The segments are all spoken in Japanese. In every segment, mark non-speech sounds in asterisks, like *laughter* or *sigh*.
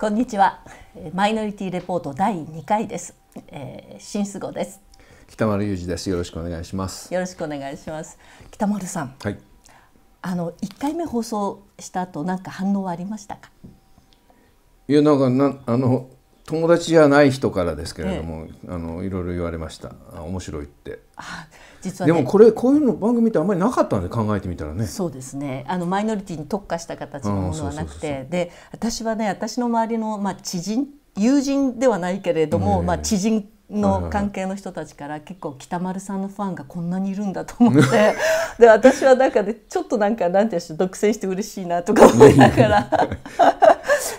こんにちは。マイノリティレポート第2回です。えー、新須吾です。北丸裕二です。よろしくお願いします。よろしくお願いします。北丸さん。はい。あの1回目放送した後なんか反応はありましたか。いやなんかなあの友達じゃない人からですけれども、ええ、あのいろいろ言われました。面白いって。あ。実は、ね、でもこれこういうの番組ってあんまりなかったんで考えてみたらねそうですねあのマイノリティに特化した形のものはなくてで私はね私の周りの、まあ、知人友人ではないけれども、まあ、知人の関係の人たちから結構北丸さんのファンがこんなにいるんだと思ってで私は中でちょっとなんかなんていう独占して嬉しいなとか思いながら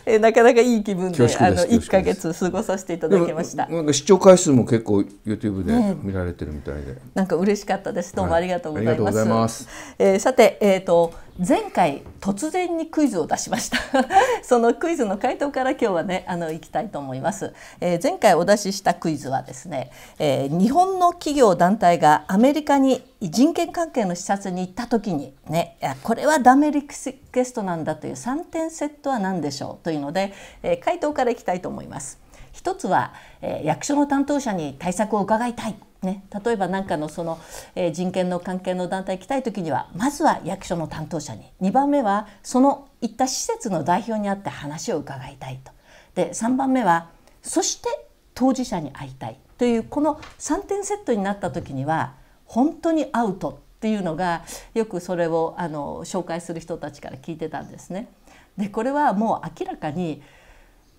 えなかなかいい気分であの一か月過ごさせていただきましたなんか視聴回数も結構 YouTube で見られてるみたいで、ね、なんか嬉しかったですどうもありがとうございますはい、はえー、さてえっ、ー、と前回突然にクイズを出しました *laughs* そのクイズの回答から今日はねあの行きたいと思います、えー、前回お出ししたクイズはですね、えー、日本の企業団体がアメリカに人権関係の視察に行った時にねこれはダメリクエストなんだという3点セットは何でしょうというので、えー、回答からいきたいと思います一つは、え役所の担当者に対策を伺いたいね、例えば何かのその、えー、人権の関係の団体行きたい時にはまずは役所の担当者に2番目はその行った施設の代表に会って話を伺いたいとで3番目はそして当事者に会いたいというこの3点セットになった時には本当にアウトっていうのがよくそれをあの紹介する人たちから聞いてたんですね。でこれはもう明らかに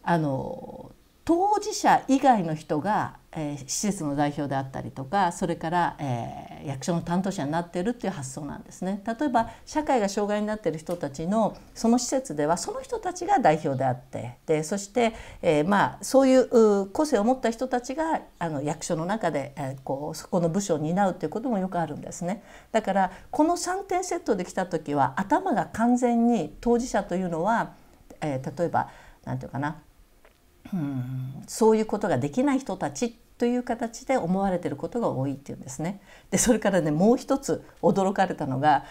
あの当事者以外の人がえー、施設の代表であったりとかそれから、えー、役所の担当者になっているという発想なんですね例えば社会が障害になっている人たちのその施設ではその人たちが代表であってでそして、えー、まあ、そういう個性を持った人たちがあの役所の中で、えこうそこの部署を担うということもよくあるんですねだからこの3点セットで来た時は頭が完全に当事者というのは、え例えば何て言うかなうん、そういうことができない人たちという形で思われてることが多いっていうんですね。でそれからねもう一つ驚かれたのが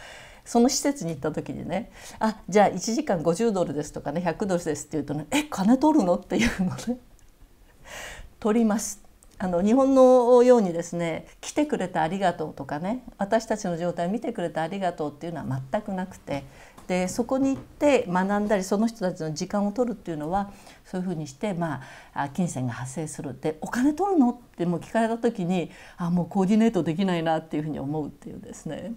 その施設に行った時にね「あじゃあ1時間50ドルです」とかね「100ドルです」って言うとね「え金取るの?」っていうのね「*laughs* 取ります」あの日本のようにですね「来てくれてありがとう」とかね「私たちの状態を見てくれてありがとう」っていうのは全くなくてでそこに行って学んだりその人たちの時間を取るっていうのはそういうふうにして、まあ、金銭が発生するでお金取るのってもう聞かれた時にあもうコーディネートできないなっていうふうに思うっていうですね。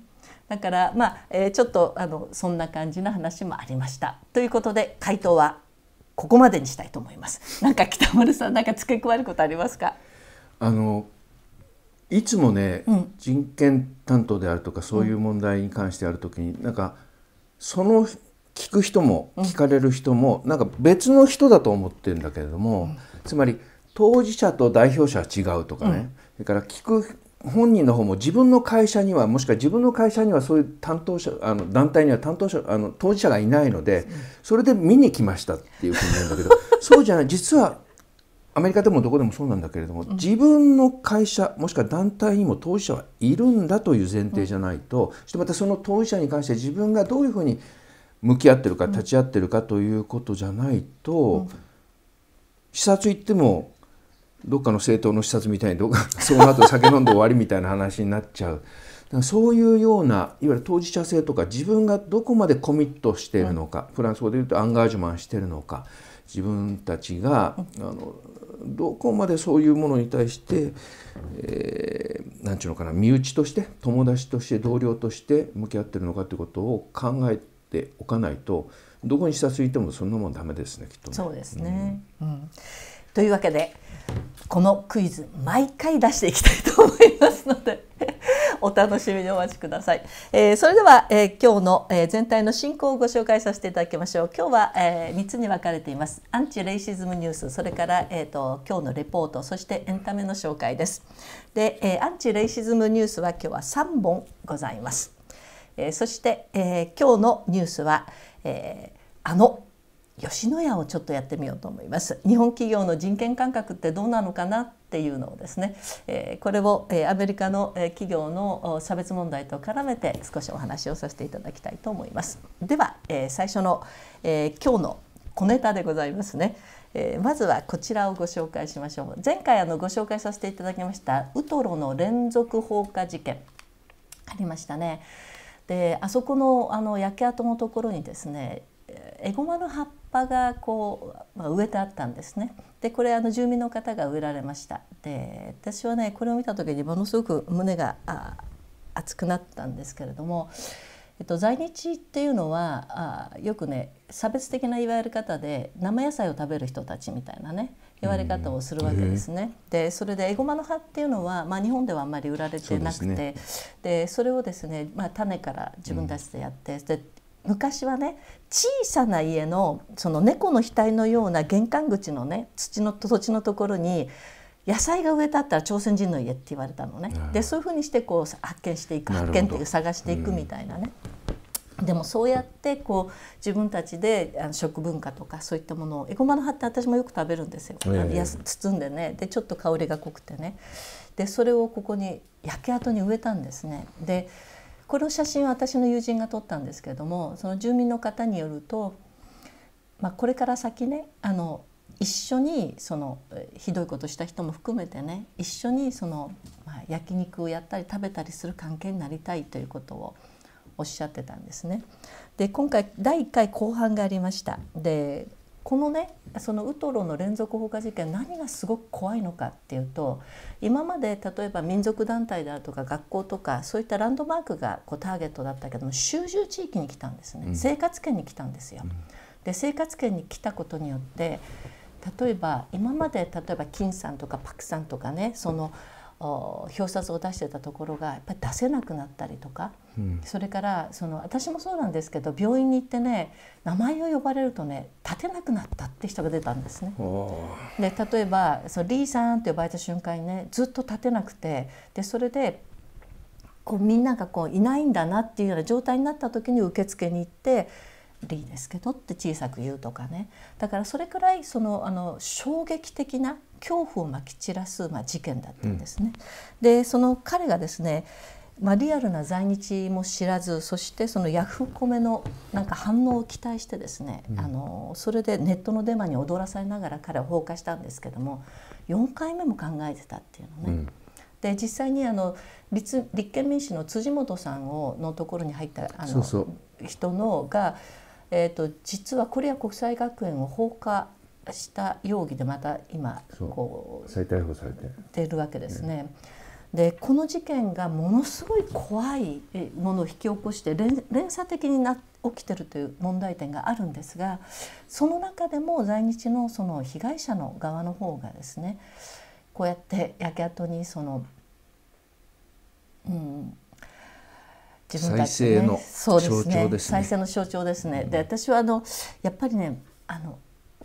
だから、まあえー、ちょっとあのそんな感じの話もありました。ということで回答はここまでにしたいと思います。なんか北丸さんなんか付け加えることありますか。あのいつもね、うん、人権担当であるとかそういう問題に関してあるときに、うん、なんか。その聞く人も聞かれる人も、なんか別の人だと思ってるんだけれども、つまり当事者と代表者は違うとかね、それから聞く本人の方も自分の会社にはもしくは自分の会社にはそういう担当者あの団体には担当者あの当事者がいないのでそれで見に来ましたっていうふうに言うんだけど *laughs* そうじゃない実はアメリカでもどこでもそうなんだけれども、自分の会社もしくは団体にも当事者はいるんだという前提じゃないと、そしてまたその当事者に関して自分がどういうふうに向き合ってるか立ち会ってるかということじゃないと、視察行ってもどっかの政党の視察みたいにどその後酒飲んで終わりみたいな話になっちゃう。そういうようないわゆる当事者性とか自分がどこまでコミットしているのか、フランス語で言うとアンガージュマンしているのか自分たちがあのどこまでそういうものに対して、えー、なんちゅうのかな身内として友達として同僚として向き合ってるのかということを考えておかないとどこに下ついてもそんなもんダメですねきっと、ね、そうですね、うん、というわけでこのクイズ毎回出していきたいと思いますので *laughs* お楽しみにお待ちください、えー、それでは、えー、今日の、えー、全体の進行をご紹介させていただきましょう今日は、え3つに分かれていますアンチレイシズムニュースそれから、えーと、と今日のレポートそしてエンタメの紹介ですで、えアンチレイシズムニュースは今日は3本ございます、えそして、え今日のニュースは、えあの吉野家をちょっとやってみようと思います日本企業の人権感覚ってどうなのかなっていうのをですね、えこれを、えアメリカの、え企業の差別問題と絡めて少しお話をさせていただきたいと思いますでは、え最初の、え今日の小ネタでございますね、えまずはこちらをご紹介しましょう前回あのご紹介させていただきましたウトロの連続放火事件ありましたねであそこのあの焼け跡のところにですねエゴマの葉っぱがこう、まあ、植えてあったんですね。でこれあの住民の方が植えられました。で私はねこれを見た時にものすごく胸が熱くなったんですけれども。えっと、在日っていうのはあよくね差別的な言われ方で生野菜を食べる人たちみたいなね言われ方をするわけですね。でそれでエゴマの葉っていうのは、まあ、日本ではあんまり売られてなくてそで、ね、それをですね、まあ、種から自分たちでやって、うん、で昔はね小さな家のその猫の額のような玄関口のね土の土地のところに野菜が植えたったら朝鮮人の家って言われたのね、うん、でそういうふうにしてこう発見していく発見っていう探していくみたいなね。でもそうやってこう自分たちであの食文化とかそういったものをエゴマの葉って私もよく食べるんですよ、えー、包んでねでちょっと香りが濃くてねでそれをここに焼け跡に植えたんですね。でこの写真は私の友人が撮ったんですけどもその住民の方によると、まあ、これから先ねあの一緒にそのひどいことした人も含めてね一緒にその、まあ、焼肉をやったり食べたりする関係になりたいということをおっしゃってたんですね。で今回第1回後半がありました。でこのねそのウトロの連続放火事件何がすごく怖いのかっていうと今まで例えば民族団体であるとか学校とかそういったランドマークがこうターゲットだったけども集中地域に来たんですね、生活圏に来たんですよ。で生活圏に来たことによって例えば今まで例えば金さんとかパクさんとかねその表札を出してたところがやっぱり出せなくなったりとか、うん、それからその私もそうなんですけど病院に行ってね名前を呼ばれるとね立てなくなったって人が出たんですね。で例えばそのリーさんって呼ばれた瞬間にねずっと立てなくてでそれでこうみんながこういないんだなっていうような状態になった時に受付に行って「リーですけど」って小さく言うとかねだからそれくらいそのあの衝撃的な恐怖をまき散らす、まあ、事件だったんですね。うん、でその彼がですねまあ、リアルな在日も知らずそしてそのヤフコメのなんか反応を期待してですね、うん、あのそれでネットのデマに踊らされながら彼は放火したんですけども4回目も考えてたっていうのね。うん、で実際にあの立立憲民主の辻元さんをのところに入ったあの人のが、えーと、と実はコリア国際学園を放火した容疑でまた今こう再逮捕されてるわけですね。でこの事件がものすごい怖いものを引き起こして連鎖的にな起きてるという問題点があるんですがその中でも在日のその被害者の側の方がですねこうやって焼け跡にその、うん、自分たち、ね、の象徴ですね。再生の象徴ですね。で私はあのやっぱりねあの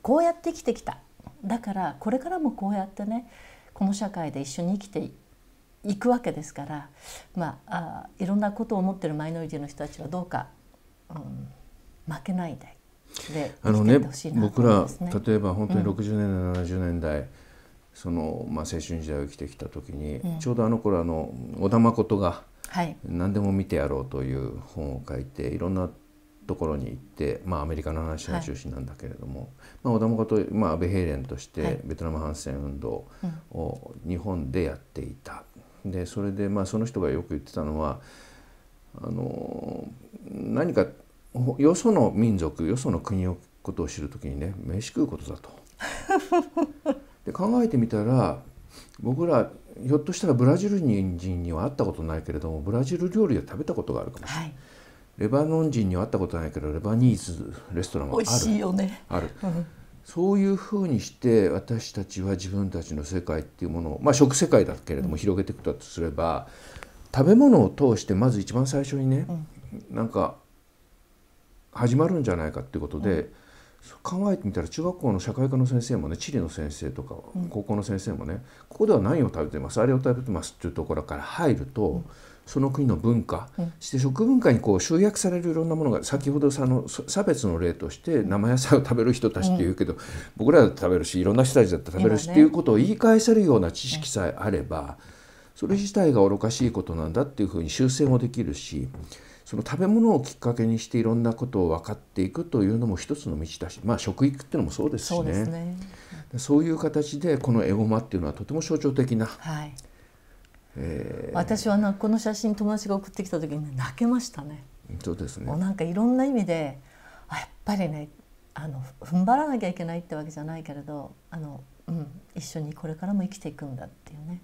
こうやって生きてきただからこれからもこうやってねこの社会で一緒に生きていくわけですから、まあ、あいろんなことを思ってるマイノリティの人たちはどうか、うん、負けないでであのね、ね、僕ら例えば本当に60年代、うん、70年代その、まあ、青春時代を生きてきた時に、うん、ちょうどあの頃あの小田誠が「何でも見てやろう」という本を書いていろんなところに行って、まあ、アメリカの話が中心なんだけれども、はい、まあ、小田もと、まあ、安倍平連としてベトナム反戦運動を日本でやっていた。でそれで、まあ、その人がよく言ってたのはあの何かよその民族よその国のことを知る時にね飯食うことだと。*laughs* で考えてみたら僕らひょっとしたらブラジル人には会ったことないけれどもブラジル料理は食べたことがあるかもしれない。はいレバノン人には会ったことないけどレバニーズレストランはある美味しいよねある、うん、そういうふうにして私たちは自分たちの世界っていうものをまあ食世界だけれども広げていくとすれば、うん、食べ物を通してまず一番最初にね、うん、なんか始まるんじゃないかっていうことで、うん、考えてみたら中学校の社会科の先生もね地理の先生とか高校の先生もね、ここでは何を食べてますあれを食べてますっていうところから入ると、その国の文化、うん、して食文化にこう集約されるいろんなものが先ほどその差別の例として生野菜を食べる人たちっていうけど、うん、僕らだって食べるしいろんな人たちだって食べるし、ね、っていうことを言い返せるような知識さえあれば、それ自体が愚かしいことなんだっていうふうに修正もできるし。その食べ物をきっかけにしていろんなことを分かっていくというのも一つの道だし、まあ、食育っていうのもそうですしねそう、ね、いう形でこのエゴマっていうのはとても象徴的なえー、私はなこの写真友達が送ってきた時に泣けましたね。そうですねもうなんかいろんな意味であやっぱりねあの踏ん張らなきゃいけないってわけじゃないけれどあの、うん、一緒にこれからも生きていくんだっていうね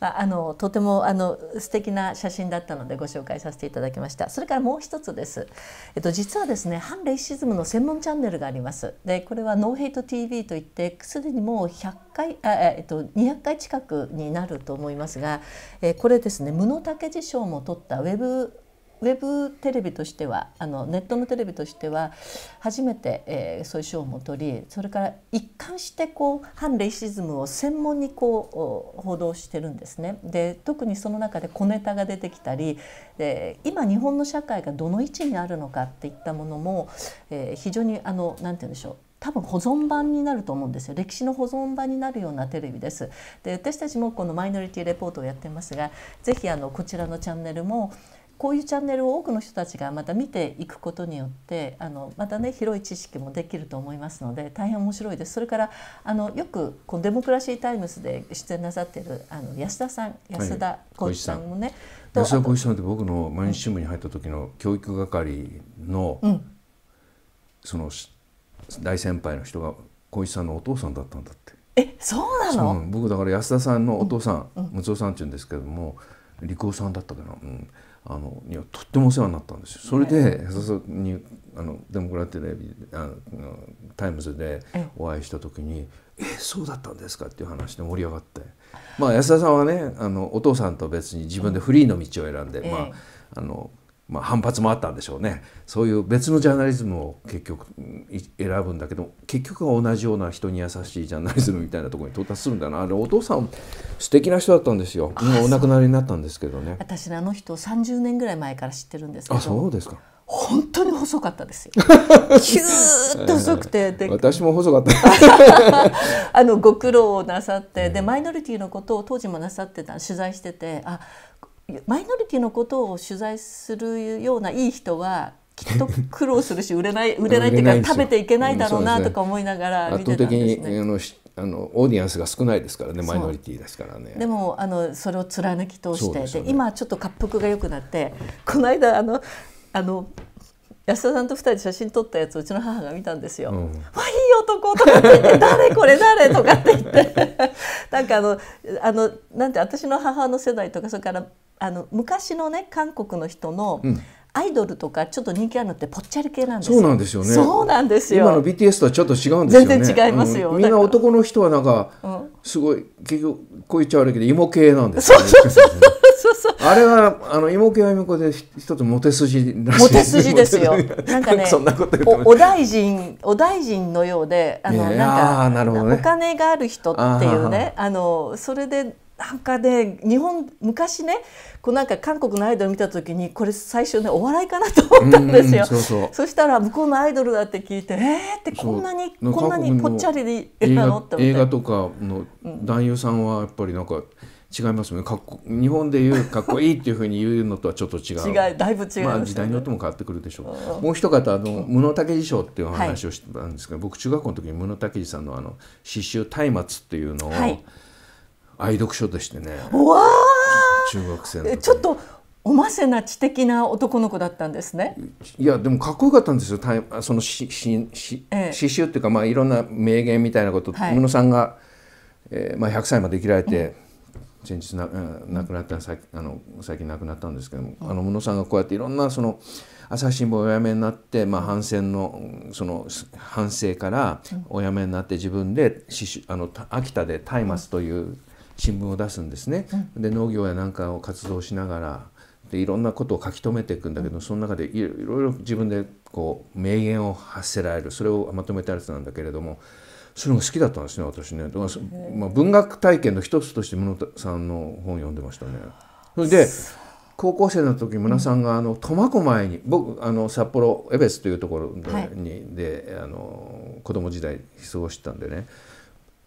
まあ、あのとてもあの素敵な写真だったのでご紹介させていただきましたそれからもう一つです、えっと、実はですね反レイシズムの専門チャンネルがありますでこれはノーヘイト TV といってすでにもう100回あ、えっと、200回近くになると思いますが、えこれですね無野武次賞も取ったウェブウェブテレビとしてはあのネットのテレビとしては初めて、えー、そういう賞も取りそれから一貫してこう反レイシズムを専門にこう報道してるんですね。で特にその中で小ネタが出てきたりで今日本の社会がどの位置にあるのかっていったものも、えー、非常にあのなんて言うんでしょう多分保存版になると思うんですよ歴史の保存版になるようなテレビですで私たちもこのマイノリティレポートをやってますがぜひあのこちらのチャンネルも、こういうチャンネルを多くの人たちがまた見ていくことによってあのまたね広い知識もできると思いますので大変面白いです。それからあのよくこのデモクラシータイムズで出演なさっているあの安田さん安田浩一さんもね、はい、安田浩一さんって僕の毎日新聞に入った時の教育係の、うん、その大先輩の人が浩一さんのお父さんだったんだって。えそうなの僕だから安田さんのお父さん、うんうん、睦夫さんっていうんですけども利口さんだったかな、うん、あのにはとってもお世話になったんですよ。それで、えー、にあのデモクラテレビあのタイムズでお会いした時に「えー、そうだったんですか?」っていう話で盛り上がって、まあ、安田さんはねあのお父さんと別に自分でフリーの道を選んで、まああのまあ、反発もあったんでしょうねそういう別のジャーナリズムを結局選ぶんだけど結局は同じような人に優しいジャーナリズムみたいなところに到達するんだなあれお父さん素敵な人だったんですよ今お亡くなりになったんですけどね私あの人30年ぐらい前から知ってるんですけどあそうですか本当に細かったですよ。*laughs* キューッと細くて、で *laughs* 私も細かった。*laughs* あのご苦労をなさって、でマイノリティのことを当時もなさってた取材しててあマイノリティのことを取材するようないい人はきっと苦労するし *laughs* 売れない売れないっていうか食べていけないだろうなとか思いながら見てたんです、ね、圧倒的にあのオーディエンスが少ないですからねマイノリティですからねでもあのそれを貫き通して、ね、今ちょっと滑覆が良くなってこの間あのあの安田さんと2人で写真撮ったやつうちの母が見たんですよ。うん、わいい男とかって言って「誰これ誰?」とかって言って *laughs* なんかあのあのなんて私の母の世代とかそれからあの昔のね韓国の人の、うんアイドルとかちょっと人気あるのってぽっちゃり系なんですそうなんですよね。そうなんですよ。今の BTS とはちょっと違うんですよね。全然違いますよ。みんな男の人はなんか、うん、すごい結局こう言っちゃ悪いけど芋系なんですよね。そうそうそうそうそうあれはあの芋妹は妹で一つモテ筋らしいモテ筋ですよ *laughs* なんかねお大臣お大臣のようであのなんか、ね、お金がある人っていうねあのそれでなんかね日本昔ねこうなんか韓国のアイドル見た時にこれ最初ねお笑いかなと思ったんですよ。そうそうそしたら向こうのアイドルだって聞いてえーってこんなにこんなにぽっちゃりでいるのって思って映画とかの男優さんはやっぱりなんか。うん違いますねかっこ日本で言うかっこいいっていうふうに言うのとはちょっと違う違いだいぶ違い、ね、まあ、時代によっても変わってくるでしょうもう一方あの「室武二象」っていうお話をしてたんですけど、はい、僕中学校の時に室武さんのあの刺繍松明」っていうのを、はい、愛読書としてねわ中学生のちょっとおませな知的な男の子だったんですね。いやでもかっこよかったんですよ。そのしし、ええ、っていうかまあいろんな名言みたいなこと、はい、野さんが、えー、まあ100歳まで生きられて。うん先日な亡くなった最あの最近亡くなったんですけども、あの宇野さんがこうやっていろんなその朝日新聞をお辞めになって、まあ、反戦のその反省からお辞めになって自分であの秋田で松明という新聞を出すんですね。で農業やなんかを活動しながらでいろんなことを書き留めていくんだけどその中でいろいろ自分でこう名言を発せられるそれをまとめたやつなんだけれどもするのが好きだったんですね私ねだから、まあ、文学体験の一つとして室田さんの本を読んでましたね。それで高校生の時ムナさんが苫小牧に僕あの札幌江別というところではい、であの子供時代過ごしてたんでね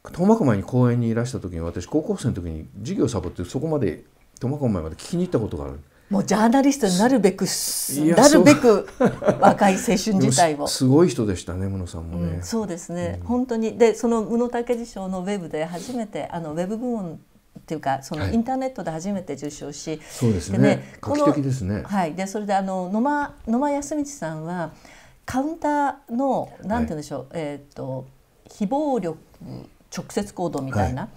苫小牧に公園にいらした時に私高校生の時に授業サボってそこまで苫小牧まで聞きに行ったことがあるもうジャーナリストになるべくなるべく *laughs* 若い青春時代をすごい人でしたね、室さんもね、うん、そうですね、うん、本当にでその宇野武二賞のウェブで初めてあのウェブ部門っていうかそのインターネットで初めて受賞し、はい、そうですねね画期的ですねはいでそれであの野間野間康道さんはカウンターのなんて言うんでしょう、はい、えっ、ー、と非暴力直接行動みたいな、はい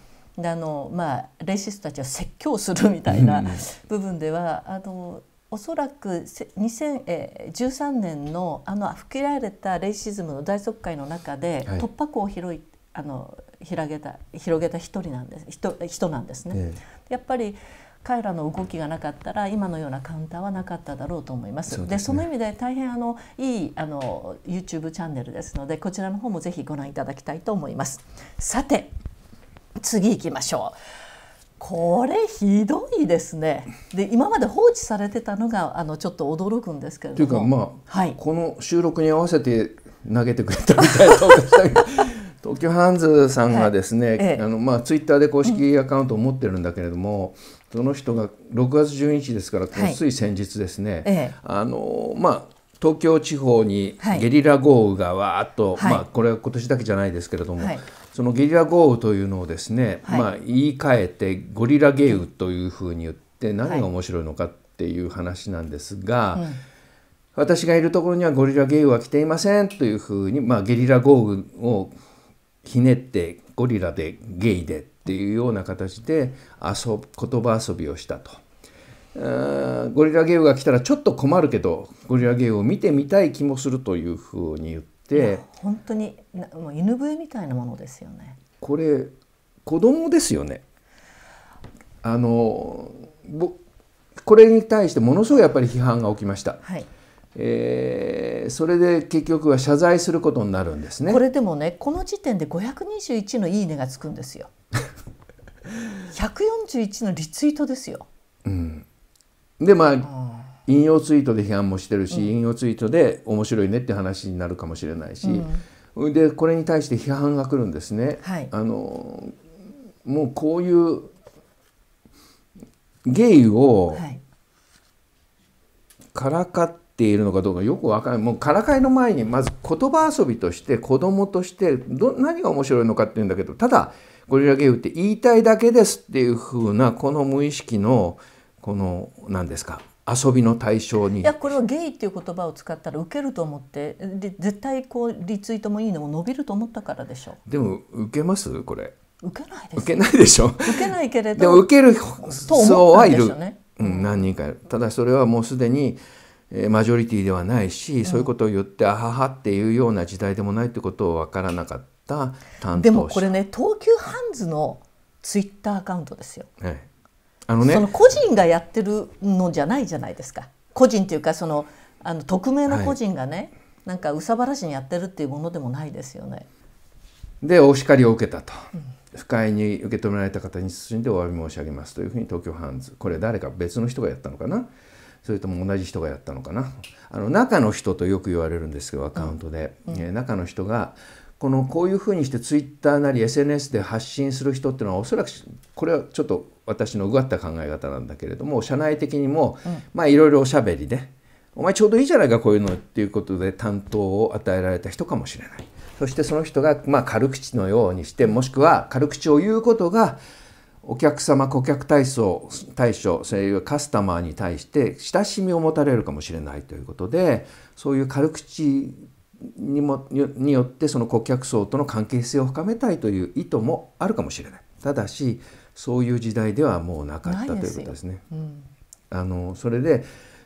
であの、まあ、レイシストたちは説教するみたいな部分では、あのおそらく2013年のあの吹きられたレイシズムの大速会の中で、突破口を広いあの広げた広げた一人なんです人人なんですね。やっぱり彼らの動きがなかったら今のようなカウンターはなかっただろうと思います。そで、ね、その意味で大変あのいいあの YouTube チャンネルですのでこちらの方もぜひご覧いただきたいと思います。さて次行きましょう。これひどいですね。で今まで放置されてたのがあのちょっと驚くんですけれども。というかまあ、はい、この収録に合わせて投げてくれたみたいな *laughs* 東京ハンズさんがですね、はいええ、あのまあツイッターで公式アカウントを持ってるんだけれども、うん、その人が6月12日ですから、つい先日ですね、はいえ、あのまあ東京地方にゲリラ豪雨がわーっと、はい、まあこれは今年だけじゃないですけれども、そのゲリラ豪雨というのをですね、はい、まあ、言い換えてゴリラゲウというふうに言って何が面白いのかっていう話なんですが、はいうん、私がいるところにはゴリラゲウは来ていませんというふうに、まあ、ゲリラ豪雨をひねってゴリラでゲイでっていうような形で遊言葉遊びをしたと。ゴリラゲウが来たらちょっと困るけどゴリラゲウを見てみたい気もするというふうに言ってして本当にもう犬笛みたいなものですよねこれ子供ですよねあのぼこれに対してものすごいやっぱり批判が起きました、はいえー、それで結局は謝罪することになるんですねこれでもねこの時点で521の「いいね」がつくんですよ141 *laughs* のリツイートですよ、うん、でまあ引用ツイートで批判もしてるし、うん、引用ツイートで面白いねって話になるかもしれないし、うん、でこれに対して批判が来るんですね。はい、あのもうこういうゲイをからかっているのかどうかよくわからないもうからかいの前にまず言葉遊びとして子供としてど何が面白いのかっていうんだけどただゴリラゲイって言いたいだけですっていうふうなこの無意識のこの何ですか遊びの対象にいやこれはゲイっていう言葉を使ったら受けると思ってで絶対こうリツイートもいいのも伸びると思ったからでしょでも受けますこれ受けないです受けないでしょ受けないけれどでも受けるそうはいる、ね、うん、何人かただそれはもうすでにマジョリティではないし、うん、そういうことを言ってあははっていうような時代でもないってことを分からなかった担当者でもこれね東急ハンズのツイッターアカウントですよ、はいあのね、その個人がやってるのじゃないじゃないですか個人というかそのあの匿名の個人がね、はい、なんか憂さ晴らしにやってるっていうものでもないですよね。でお叱りを受けたと、うん、不快に受け止められた方に進んでお詫び申し上げますというふうに東京ハンズこれ誰か別の人がやったのかなそれとも同じ人がやったのかなあの中の人とよく言われるんですけどアカウントで、うんうん、えー、中の人がこのこういうふうにしてツイッターなり SNS で発信する人っていうのはおそらくこれはちょっと私のうがった考え方なんだけれども社内的にも、まあいろいろおしゃべりで「お前ちょうどいいじゃないかこういうの」っていうことで担当を与えられた人かもしれない。そしてその人が、まあ、軽口のようにしてもしくは軽口を言うことがお客様顧客体操対象そういうカスタマーに対して親しみを持たれるかもしれないということでそういう軽口にもによってその顧客層との関係性を深めたいという意図もあるかもしれない。ただしそういう時代ではもうなかったということですね。すうん、あのそれで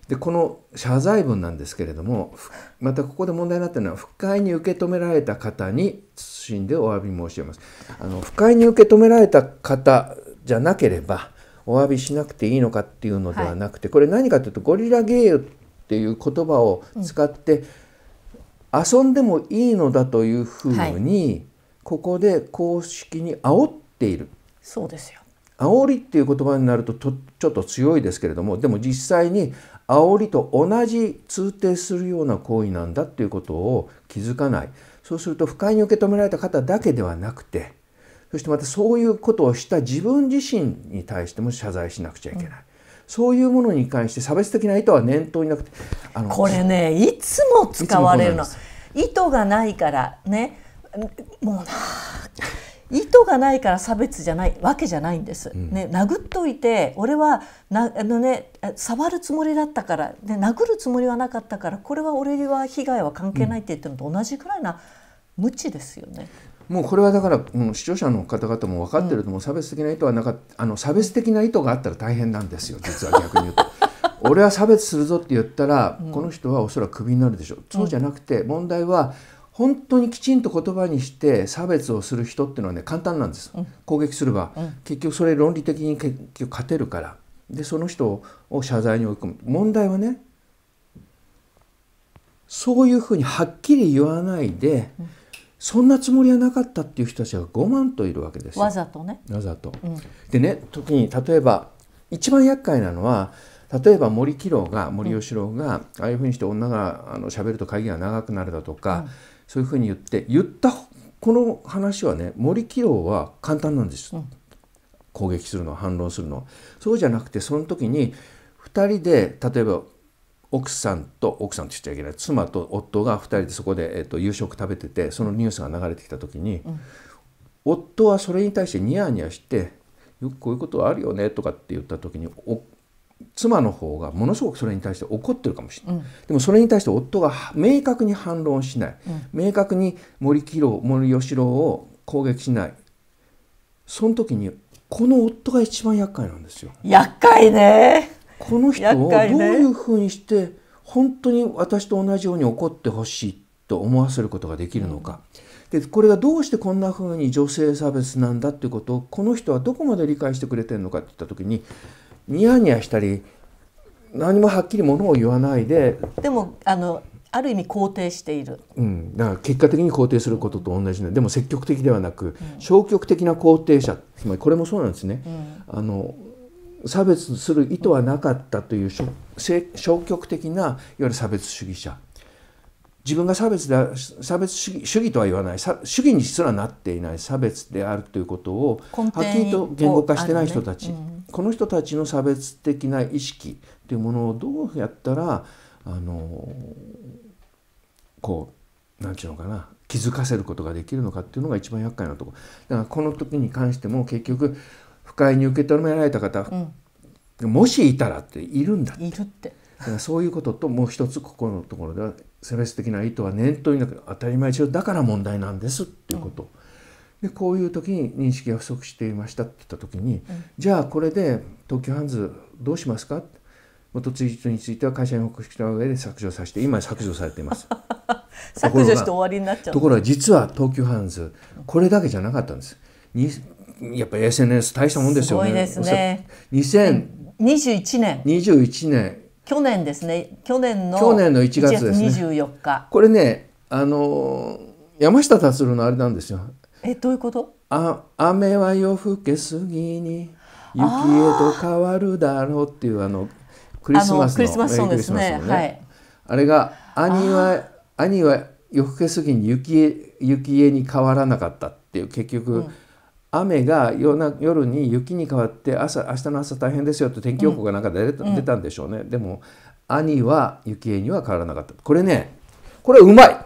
でこの謝罪文なんですけれどもまたここで問題になってるのは不快に受け止められた方に謹んでお詫び申し上げますあの不快に受け止められた方じゃなければお詫びしなくていいのかっていうのではなくて、はい、これ何かというとゴリラゲーっていう言葉を使って、うん、遊んでもいいのだというふうに、はい、ここで公式に煽っているそうですよ煽りっていう言葉になるとちょっと強いですけれどもでも実際に煽りと同じ通底するような行為なんだっていうことを気づかないそうすると不快に受け止められた方だけではなくてそしてまたそういうことをした自分自身に対しても謝罪しなくちゃいけない。うんそういうものに関して差別的な意図は念頭になくてあのこれねいつも使われるの意図がないからねもうな意図がないから差別じゃないわけじゃないんです。ね、殴っといて俺はなあの、ね、触るつもりだったから、で殴るつもりはなかったからこれは俺は被害は関係ないって言ってるのと同じくらいな無知ですよね。もうこれはだから、うん、視聴者の方々も分かってると思う、差別的な意図はなかあの差別的な意図があったら大変なんですよ実は逆に言うと。*laughs* 俺は差別するぞって言ったら、うん、この人はおそらくクビになるでしょうそうじゃなくて問題は本当にきちんと言葉にして差別をする人っていうのはね簡単なんです、うん、攻撃すれば、うん、結局それ論理的に結局勝てるからでその人を謝罪に追い込む問題はねそういうふうにはっきり言わないで、うん、そんなつもりはなかったっていう人たちが5万といるわけですわざとねわざと、でね時に例えば一番厄介なのは例えば森喜朗が森喜朗が、ああいうふうにして女があの喋ると会議が長くなるだとか、そういうふうに言って言ったこの話はね森喜朗は簡単なんです、うん、攻撃するの反論するのそうじゃなくてその時に2人で例えば奥さんと奥さんと言っちゃいけない妻と夫が2人でそこで、えーと、と夕食食べててそのニュースが流れてきた時に、うん、夫はそれに対してニヤニヤして「よくこういうことはあるよね」とかって言った時に妻の方がものすごくそれに対して怒ってるかもしれない、うん、でもそれに対して夫が明確に反論しない、うん、明確に森喜朗森喜朗を攻撃しないその時にこの夫が一番厄介なんですよ厄介ねこの人をどういうふうにして本当に私と同じように怒ってほしいと思わせることができるのか、うん、でこれがどうしてこんなふうに女性差別なんだっていうことをこの人はどこまで理解してくれてるのかっていった時にニヤニヤしたり何もはっきりものを言わないででもあのある意味肯定している、うん、だから結果的に肯定することと同じででも積極的ではなく、うん、消極的な肯定者つまりこれもそうなんですね、うん、あの差別する意図はなかったという消極的ないわゆる差別主義者自分が差別だ差別主義主義とは言わない主義にすらなっていない差別であるということをはっきりと言語化してない人たち。この人たちの差別的な意識というものをどうやったらあのこう何て言うのかな気づかせることができるのかっていうのが一番厄介なとこだからこの時に関しても結局不快に受け止められた方、うん、もしいたらっているんだって。いるってだからそういうことともう一つここのところでは差別的な意図は念頭になく当たり前中だから問題なんですっていうこと。うんでこういう時に認識が不足していましたって言った時に、うん、じゃあこれで東急ハンズどうしますか元ツイートについては会社に報告した上で削除させて今削除されています *laughs* 削除して終わりになっちゃうところが実は東急ハンズこれだけじゃなかったんですにやっぱ SNS 大したもんですよねすごいですね2021年21年去年ですね去年の去年の1月ですね24日これねあの山下達郎のあれなんですよえどういうことあ雨は夜更け過ぎに雪へと変わるだろうっていうあのクリスマスのクリスマスソングね、あれが兄は兄は夜更け過ぎに雪へ雪へに変わらなかったっていう結局、うん雨が夜な夜に雪に変わって朝明日の朝大変ですよと天気予報がなんか出たうん、出たんでしょうねでも兄は雪絵には変わらなかったこれねこれうまい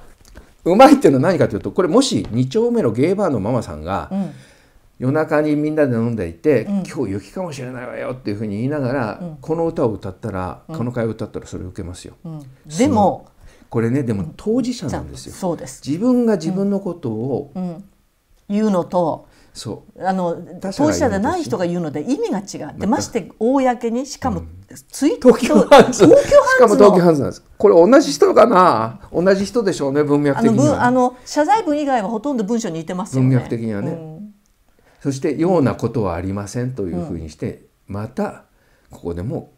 うまいっていうのは何かというとこれもし2丁目のゲーバーのママさんが、うん夜中にみんなで飲んでいて、うん、今日雪かもしれないわよっていうふうに言いながら、うん、この歌を歌ったら、うん、この会を歌ったらそれを受けますよ。でもこれねでも当事者なんですよ。そうです自分が自分のことを、言うのとあの当事者でない人が言うので意味が違ってまして公にしかもツイッター、うん、東京ハンズなんですこれ同じ人かな同じ人でしょうね文脈的にあの謝罪文以外はほとんど文章に似てますよね文脈的にはね、うん、そして「ようなことはありません」というふうにして、うん、またここでも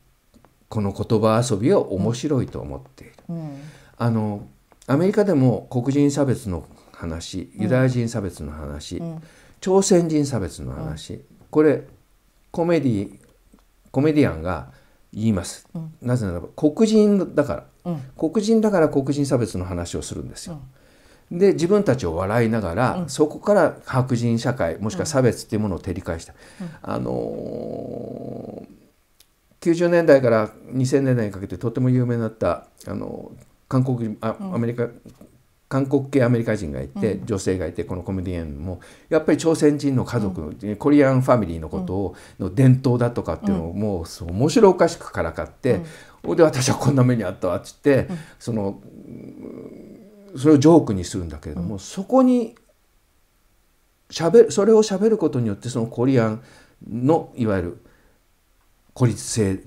この言葉遊びは面白いと思っている、あのアメリカでも黒人差別の話ユダヤ人差別の話、朝鮮人差別の話、はい、これコメディコメディアンが言います、うん、なぜならば黒人だから、うん、黒人だから黒人差別の話をするんですよ。うん、で自分たちを笑いながら、そこから白人社会もしくは差別っていうものを照り返した、あのー、90年代から2000年代にかけてとても有名になった、あのー、韓国あアメリカ韓国系アメリカ人がいて、女性がいてこのコメディエンもやっぱり朝鮮人の家族、うん、コリアンファミリーのことを、の伝統だとかっていうのをもう面白おかしくからかって、うん、で私はこんな目にあったわっつって、そのそれをジョークにするんだけれども、そこにしゃべそれをしゃべることによってそのコリアンのいわゆる孤立性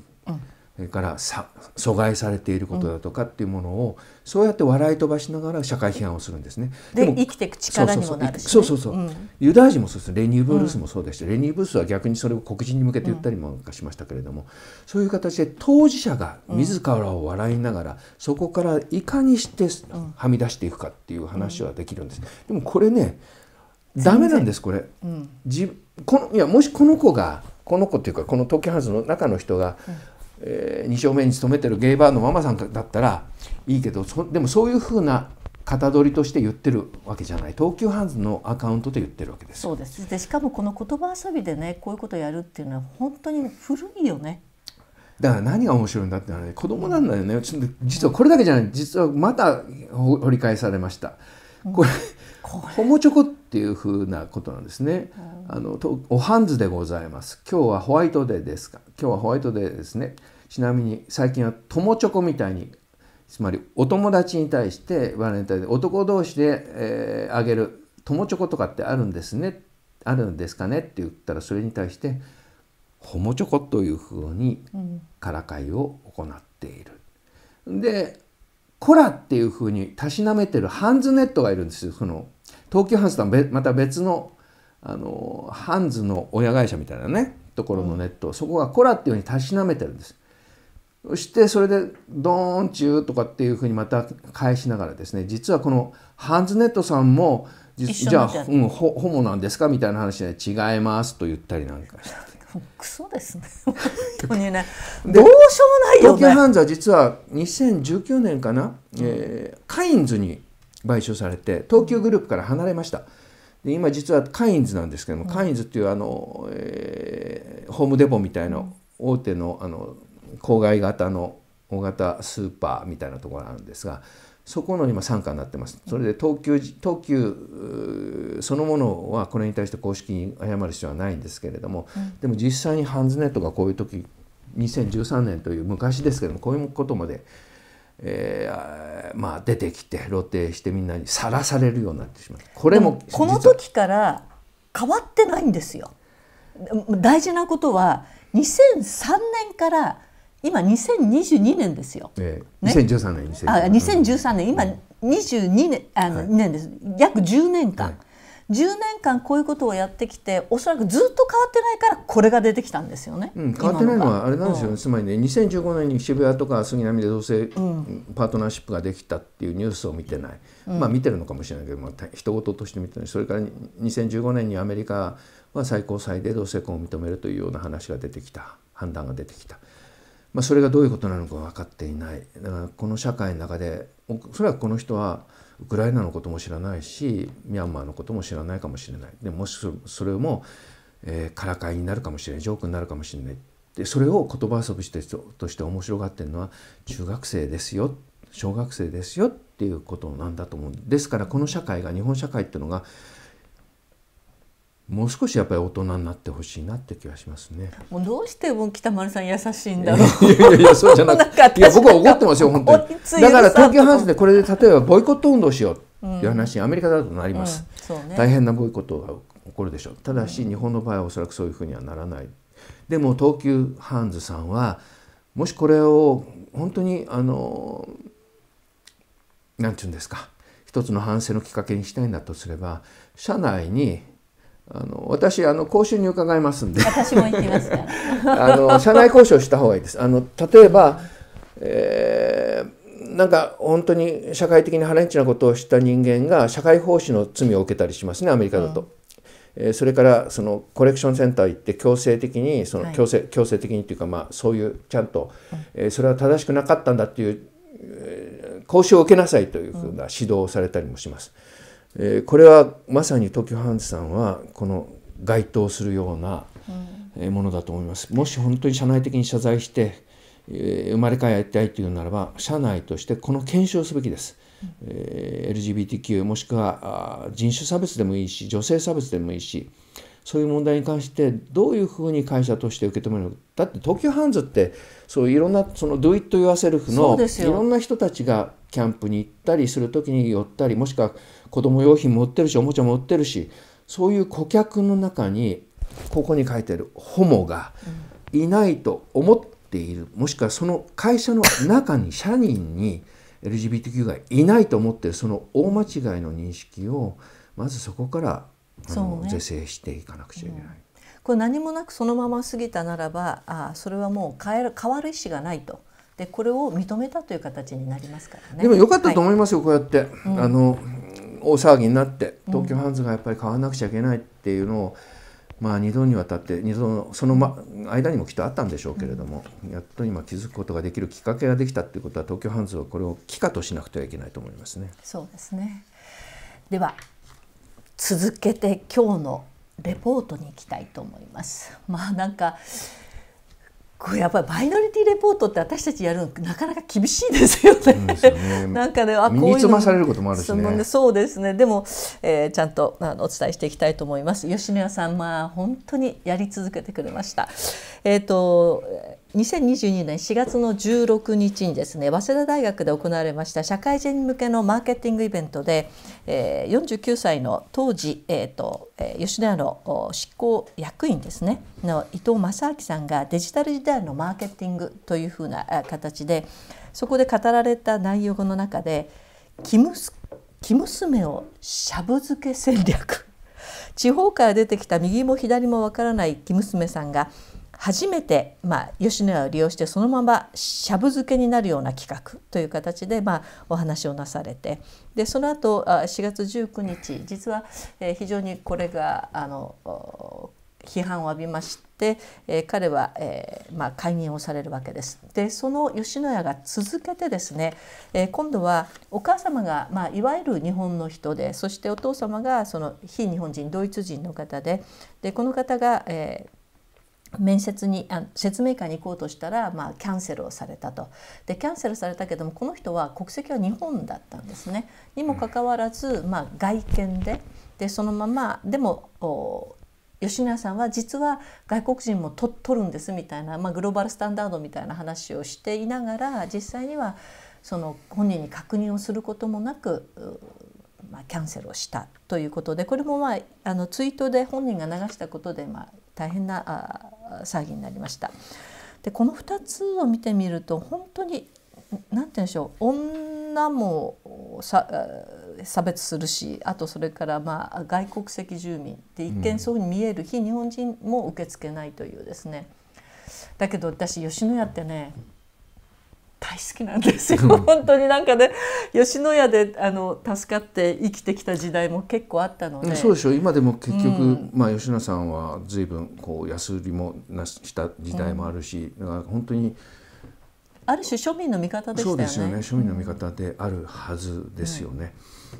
からさ阻害されていることだとかっていうものを、そうやって笑い飛ばしながら社会批判をするんですね。で生きていく力にもなるし、ね、そうそうそう、うん、ユダヤ人もそうですレニー・ブールスもそうでした、うん、レニー・ブースは逆にそれを黒人に向けて言ったりもしましたけれども、うん、そういう形で当事者が自らを笑いながら、そこからいかにしてはみ出していくかっていう話はできるんです。でもこれねダメなんですこれ、うん、じこのいやもしこの子がこの子っていうかこの時計ハンズの中の人が、えー、2丁目に勤めてるゲイバーのママさんだったらいいけどでもそういうふうな型取りとして言ってるわけじゃない東急ハンズのアカウントで言ってるわけですそうですでしかもこの言葉遊びでねこういうことやるっていうのは本当に古いよねだから何が面白いんだってのはね子供なんだよね実はこれだけじゃない実はまた掘り返されました。これ、ホモチョコっていうふうなことなんですね。あのとおハンズでございます。今日はホワイトデーですか。今日はホワイトデーですね。ちなみに最近は友チョコみたいにつまりお友達に対してバレンタインで男同士で、えー、あげる友チョコとかってあるんですねあるんですかねって言ったらそれに対してホモチョコというふうにからかいを行っている。うん、でコラっていうふうにたしなめてるハンズネットがいるんですよ。その東急ハンズとはまた別のあのハンズの親会社みたいなねところのネット、うん、そこがコラっていうふうにたしなめてるんです。そしてそれでドーンチューとかっていうふうにまた返しながらですね実はこのハンズネットさんもじゃあ、うん、ホモなんですかみたいな話で違いますと言ったりなんかして。クソですね *laughs* 本当にねどうしようもないよね東急ハンズは実は2019年かな、うん、えー、カインズに買収されて東急グループから離れました、で今実はカインズなんですけども、うん、カインズっていうあの、えー、ホームデポみたいな大手のあの郊外型の大型スーパーみたいなところがあるんですがそこの今参加になってます。それで東急東急そのものはこれに対して公式に謝る必要はないんですけれども、うん、でも実際にハンズネットがこういう時2013年という昔ですけどもこういうことまで、えー、まあ、出てきて露呈してみんなにさらされるようになってしまうこれもこの時から変わってないんですよ。大事なことは2003年から今2022年ですよ。ええ、2013年2 0あ2013年今22年あの、はい、年です約10年間、はい、10年間こういうことをやってきておそらくずっと変わってないからこれが出てきたんですよね。うん、変わってないのはあれなんですよね、つまりね2015年に渋谷とか杉並で同性パートナーシップができたっていうニュースを見てない、うん、まあ見てるのかもしれないけど、まあ、人事として見てないそれから2015年にアメリカは最高裁で同性婚を認めるというような話が出てきた判断が出てきた。まあ、それがどういうことなのか分かっていないだからこの社会の中でおそらくこの人はウクライナのことも知らないしミャンマーのことも知らないかもしれないでもしそれも、えー、からかいになるかもしれないジョークになるかもしれないでそれを言葉遊びとして面白がってるのは中学生ですよ小学生ですよっていうことなんだと思うですからこの社会が日本社会っていうのがもう少しやっぱり大人になってほしいなって気がしますね。もうどうしても北丸さん優しいんだろう。いやいやそうじゃなくて、*laughs* いや僕は怒ってますよ本当に。だから東京ハウスでこれで例えばボイコット運動しようっていう話にアメリカだとなります。大変なボイコットが起こるでしょう。ただし、日本の場合はおそらくそういうふうにはならない。でも東急ハンズさんはもしこれを本当にあのなんて言うんですか一つの反省のきっかけにしたいんだとすれば社内にあの私あの講習に伺いますんで私も行きますから *laughs* あの社内交渉した方がいいですあの例えば、えー、なんか本当に社会的にハレンチなことをした人間が社会奉仕の罪を受けたりしますねアメリカだと、うんえー、それからそのコレクションセンター行って強制的にその強制はい、強制的にというかまあそういうちゃんと、えー、それは正しくなかったんだっていう、えー、交渉を受けなさいというふうな指導をされたりもします。うんえー、これはまさに東急ハンズさんはこの該当するようなものだと思います。もし本当に社内的に謝罪して、えー、生まれ変えたいというならば社内としてこの検証すべきです。えー、LGBTQ もしくは人種差別でもいいし女性差別でもいいしそういう問題に関してどういうふうに会社として受け止めるのかだって東急ハンズってそういろんなその Do It Yourself のいろんな人たちがキャンプに行ったりする時に寄ったりもしくは子供用品も売ってるしおもちゃも売ってるしそういう顧客の中にここに書いてるホモがいないと思っている、もしくはその会社の中に *laughs* 社員に LGBTQ がいないと思ってるその大間違いの認識をまずそこからの、ね、是正していかなくちゃいけない。うん、これ何もなくそのまま過ぎたならばあそれはもう変える変わる意思がないとでこれを認めたという形になりますからね。でもよかったと思いますよ、はい、こうやって、うん、あの大騒ぎになって東京ハンズがやっぱり買わなくちゃいけないっていうのを、まあ、2度にわたって2度のその、ま、間にもきっとあったんでしょうけれども、やっと今気づくことができるきっかけができたっていうことは東京ハンズはこれを帰化としなくてはいけないと思いますね。そうですねでは続けて今日のレポートに行きたいと思います。まあなんかこれやっぱりマイノリティレポートって私たちやるのなかなか厳しいですよね。なんかねあこういうまされることもあるし、ね、そうですね。でも、えー、ちゃんとあのお伝えしていきたいと思います。吉野さんまあ本当にやり続けてくれました。えっ、ー、と。2022年4月の16日にですね早稲田大学で行われました社会人向けのマーケティングイベントで、えー、49歳の当時、えーと、吉野家の執行役員ですねの伊藤正明さんがデジタル時代のマーケティングというふうな形でそこで語られた内容の中で「生娘をしゃぶ漬け戦略」*laughs* 地方から出てきた右も左もわからない生娘さんが「初めて、まあ、吉野家を利用してそのまましゃぶ漬けになるような企画という形で、まあ、お話をなされてでその後4月19日実は、えー、非常にこれがあの批判を浴びまして、えー、彼は、えーまあ、解任をされるわけです。でその吉野家が続けてですね、えー、今度はお母様が、まあ、いわゆる日本の人でそしてお父様がその非日本人ドイツ人の方ででこの方が、えー面接にあ説明会に行こうとしたら、まあ、キャンセルをされたとでキャンセルされたけどもこの人は国籍は日本だったんですねにもかかわらず、まあ、外見ででそのままでも吉永さんは実は外国人もと取るんですみたいな、まあ、グローバルスタンダードみたいな話をしていながら実際にはその本人に確認をすることもなくまあ、キャンセルをしたということでこれも、まあ、あのツイートで本人が流したことで、まあ、大変な騒ぎになりました。でこの2つを見てみると本当に何て言うんでしょう女も差別するしあとそれからまあ外国籍住民って一見そうに見える非日本人も受け付けないというですね、だけど私吉野家ってね大好きなんですよ、本当になんかね吉野家であの助かって生きてきた時代も結構あったのでそうでしょう今でも結局、うん、まあ、吉野さんは随分こう安売りもなした時代もあるし、うん、本当にある種庶民の味方でしたよねそうですよね庶民の味方であるはずですよね、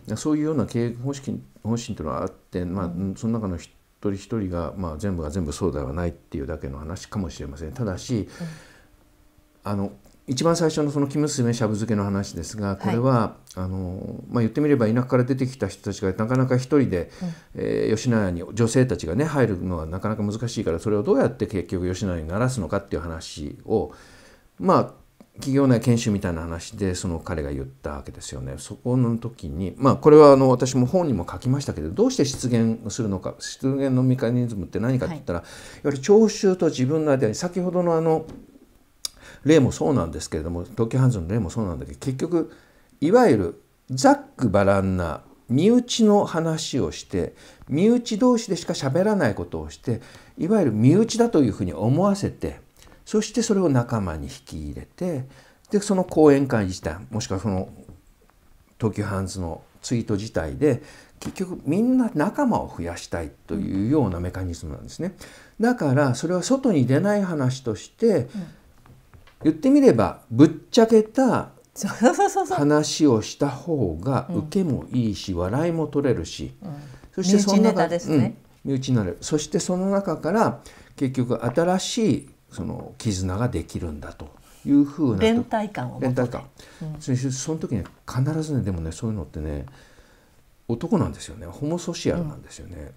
うん、そういうような経営方針方針というのはあって、まあ、その中の一人一人が、まあ、全部が全部そうではないっていうだけの話かもしれませんただし、あの一番最初のその「生娘しゃぶ漬け」の話ですがこれは、はい、あのまあ、言ってみれば田舎から出てきた人たちがなかなか一人で、うん、えー、吉野家に女性たちがね入るのはなかなか難しいからそれをどうやって結局吉野家にならすのかっていう話をまあ企業内研修みたいな話でその彼が言ったわけですよね。そこの時に、まあ、これはあの私も本にも書きましたけどどうして出現するのか出現のメカニズムって何かって言ったら、はい、やはり聴衆と自分の間に先ほどのあの例もそうなんですけれども東急ハンズの例もそうなんだけど結局いわゆるざっくばらんな身内の話をして身内同士でしか喋らないことをしていわゆる身内だというふうに思わせてそしてそれを仲間に引き入れてでその講演会自体もしくはその東急ハンズのツイート自体で結局みんな仲間を増やしたいというようなメカニズムなんですね。だからそれは外に出ない話として、うん言ってみればぶっちゃけた話をした方が受けもいいし、笑いも取れるし、そしてその中身内ネ、ねうん、身内なるそしてその中から結局新しいその絆ができるんだというふうな連帯感を連帯感、うん、そその時に必ずねでもねそういうのってね男なんですよねホモソシアルなんですよね。うん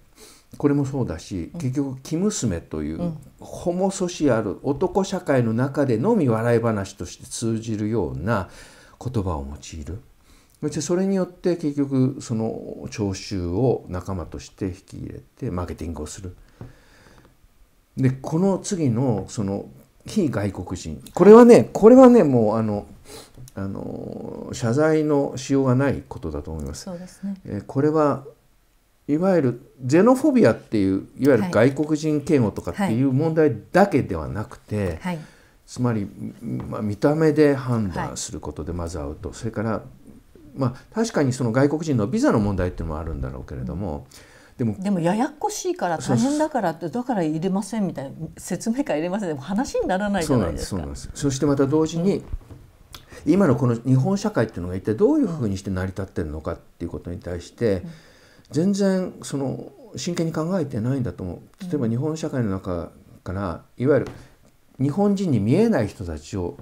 これもそうだし結局「生娘」という、うん、ホモソシアル男社会の中でのみ笑い話として通じるような言葉を用いる。そしてそれによって結局その聴衆を仲間として引き入れてマーケティングをする。でこの次のその非外国人これはねこれはねもうあのあの謝罪のしようがないことだと思います。そうですね、えこれはいわゆるゼノフォビアっていういわゆる外国人嫌悪とかっていう問題だけではなくて、はい、つまり、まあ、見た目で判断することでまずアウト、それからまあ、確かにその外国人のビザの問題っていうのもあるんだろうけれども、うん、でもでもややこしいから大変だからってだから入れませんみたいな説明会入れませんでも話にならないじゃないですか。そうなんですそしてまた同時に、うん、今のこの日本社会っていうのが一体どういうふうにして成り立ってるのかっていうことに対して、うん全然その真剣に考えてないんだと思う例えば日本社会の中からいわゆる日本人に見えない人たちを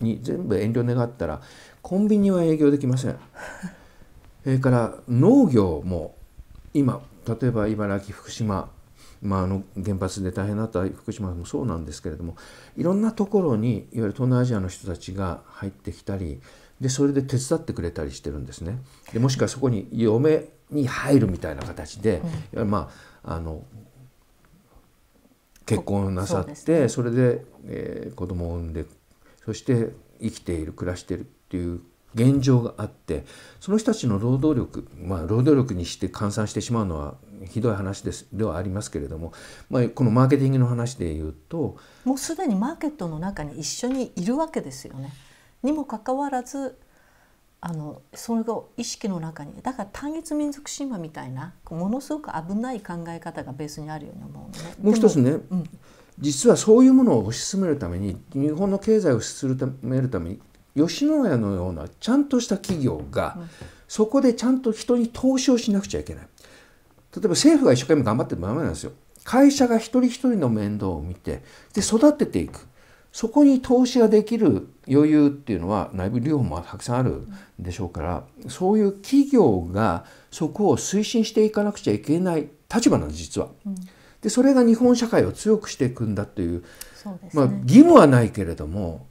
に全部遠慮願ったらコンビニは営業できません *laughs* それから農業も今例えば茨城福島まあ、あの原発で大変だった福島もそうなんですけれどもいろんなところにいわゆる東南アジアの人たちが入ってきたりでそれで手伝ってくれたりしてるんですね。でもしくはそこに嫁に入るみたいな形で、うん、まああの結婚なさってそね、それで、えー、子供を産んでそして生きている暮らしているっていう現状があってその人たちの労働力、まあ、労働力にして換算してしまうのはひどい話ですではありますけれども、まあ、このマーケティングの話でいうともうすでにマーケットの中に一緒にいるわけですよね。にもかかわらずあのそれが意識の中にだから単一民族神話みたいなものすごく危ない考え方がベースにあるように思うもう一つね、うん、実はそういうものを推し進めるために日本の経済を推し進めるために吉野家のようなちゃんとした企業が、うん、そこでちゃんと人に投資をしなくちゃいけない。例えば政府が一生懸命頑張ってるダメなんですよ。会社が一人一人の面倒を見てで育てていくそこに投資ができる余裕っていうのは内部留保もたくさんあるでしょうからそういう企業がそこを推進していかなくちゃいけない立場なんです実は。でそれが日本社会を強くしていくんだという、まあ、義務はないけれども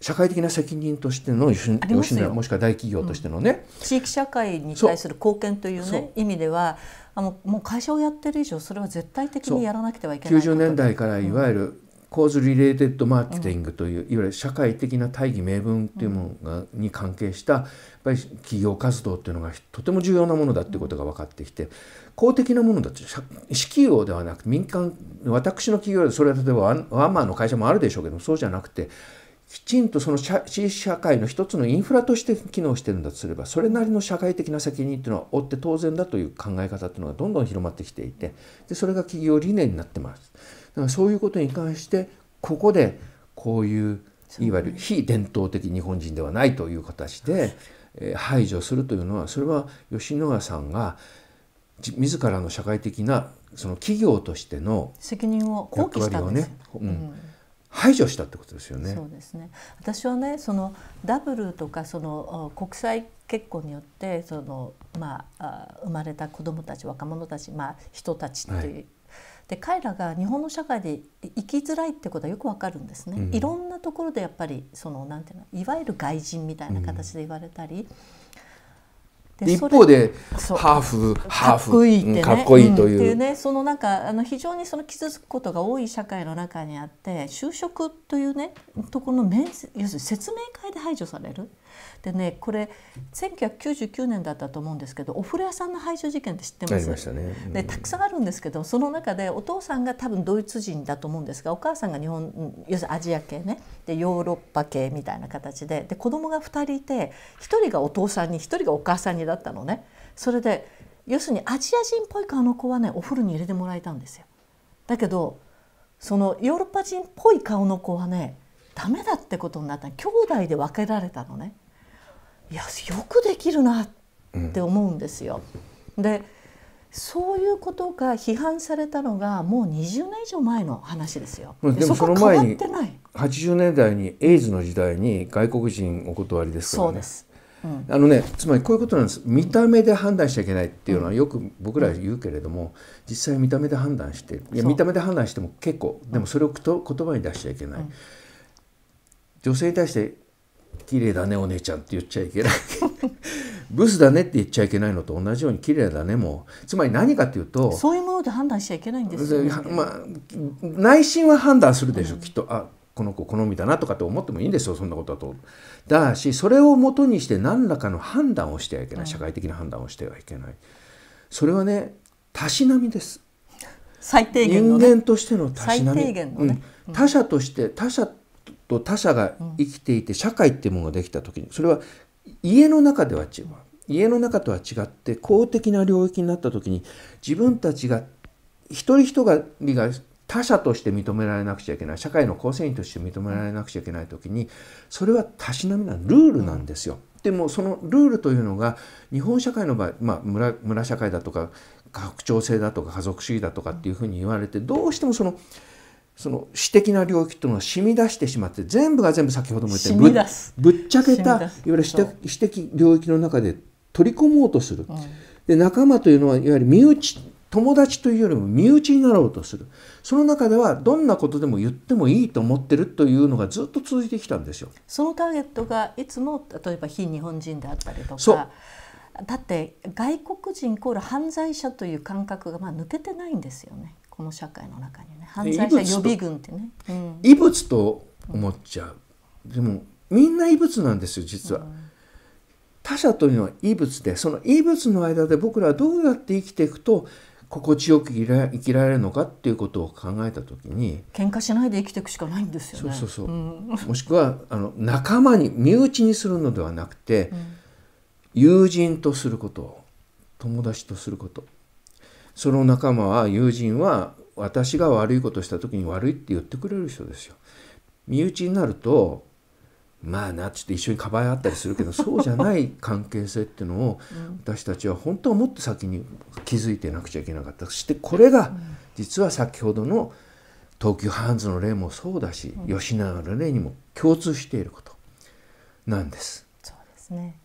社会的な責任としての吉野もしくは大企業としてのね、地域社会に対する貢献というね意味ではあのもう会社をやってる以上それは絶対的にやらなくてはいけない90年代からいわゆるコーズ・リレーテッド・マーケティングという、いわゆる社会的な大義名分というものが、に関係したやっぱり企業活動というのがとても重要なものだということが分かってきて公的なものだと私企業ではなく民間私の企業でそれは例えばワンマンの会社もあるでしょうけどもそうじゃなくてきちんとその社社会の一つのインフラとして機能してるんだとすればそれなりの社会的な責任っていうのは負って当然だという考え方っていうのがどんどん広まってきていてでそれが企業理念になってますだからそういうことに関してここでこういういわゆる非伝統的日本人ではないという形で排除するというのはそれは吉野家さんが自らの社会的なその企業としての責任を放棄したんですね、うん排除したってことですよね。そうですね。私はね、そのダブルとかその国際結婚によってそのまあ生まれた子どもたち若者たちまあ人たちっていう、はい、で彼らが日本の社会で生きづらいってことはよくわかるんですね、うん、いろんなところでやっぱりそのなんていうのいわゆる外人みたいな形で言われたり、うん一方でハーフハーフかっこいい、ね,、かっこいいといううん、っていうねそのなんかあの非常にその傷つくことが多い社会の中にあって就職というねところの面要するに説明会で排除される。でねこれ1999年だったと思うんですけどお風呂屋さんの排除事件って知ってますた、ねうん、でたくさんあるんですけどその中でお父さんが多分ドイツ人だと思うんですがお母さんが日本要するにアジア系ねでヨーロッパ系みたいな形でで子供が2人いて1人がお父さんに1人がお母さんにだったのねそれで要するにアジア人っぽい顔の子はねお風呂に入れてもらえたんですよだけどそのヨーロッパ人っぽい顔の子はねダメだってことになった兄弟で分けられたのねいやよくできるなって思うんですよ、うん、でそういうことが批判されたのがもう20年以上前の話ですよ。でもその前に80年代にエイズの時代に外国人お断りですからね。そうですうん、あのねつまりこういうことなんです見た目で判断しちゃいけないっていうのはよく僕ら言うけれども、実際見た目で判断していや見た目で判断しても結構でもそれを言葉に出しちゃいけない、うん、女性に対して「綺麗だねお姉ちゃん」って言っちゃいけない *laughs* ブスだねって言っちゃいけないのと同じように綺麗だねもつまり何かっていうとそういうもので判断しちゃいけないんですよ、ね、まあ、内心は判断するでしょ、うん、きっとあこの子好みだなとかって思ってもいいんですよそんなことだと。だしそれをもとにして何らかの判断をしてはいけない社会的な判断をしてはいけない。それはねたしなみです。最低限の、ね、人間としてのたしなみ、ねうん、他者として他者と他者が生きていて社会っていうものができた時にそれは家の中では違う家の中とは違って公的な領域になった時に自分たちが一人一人が他者として認められなくちゃいけない社会の構成員として認められなくちゃいけない時にそれはたしなみなルールなんですよ。でもそのルールというのが日本社会の場合、まあ村、村社会だとか拡張性だとか家族主義だとかっていうふうに言われてどうしてもそのその私的な領域というのは染み出してしまって全部が全部先ほども言ったようぶぶっちゃけたいわゆる私的領域の中で取り込もうとする。で仲間というのはいわゆる身内友達というよりも身内になろうとするその中ではどんなことでも言ってもいいと思ってるというのがずっと続いてきたんですよ。そのターゲットがいつも例えば非日本人であったりとかだって外国人イコール犯罪者という感覚がまあ抜けてないんですよねこの社会の中にね犯罪者予備軍ってね。うん、異物と思っちゃう、でもみんな異物なんですよ実は。うん他者というのは異物でその異物の間で僕らはどうやって生きていくと心地よく生きられるのかっていうことを考えた時に喧嘩しないで生きていくしかないんですよね。そうそうそう、もしくはあの仲間に身内にするのではなくて、うん、友人とすること友達とすることその仲間は友人は私が悪いことした時に悪いって言ってくれる人ですよ。身内になるとまあなっつって一緒にかばい合ったりするけどそうじゃない関係性っていうのを私たちは本当はもっと先に気づいてなくちゃいけなかったそしてこれが実は先ほどの東急ハンズの例もそうだし、吉永の例にも共通していることなんです。そ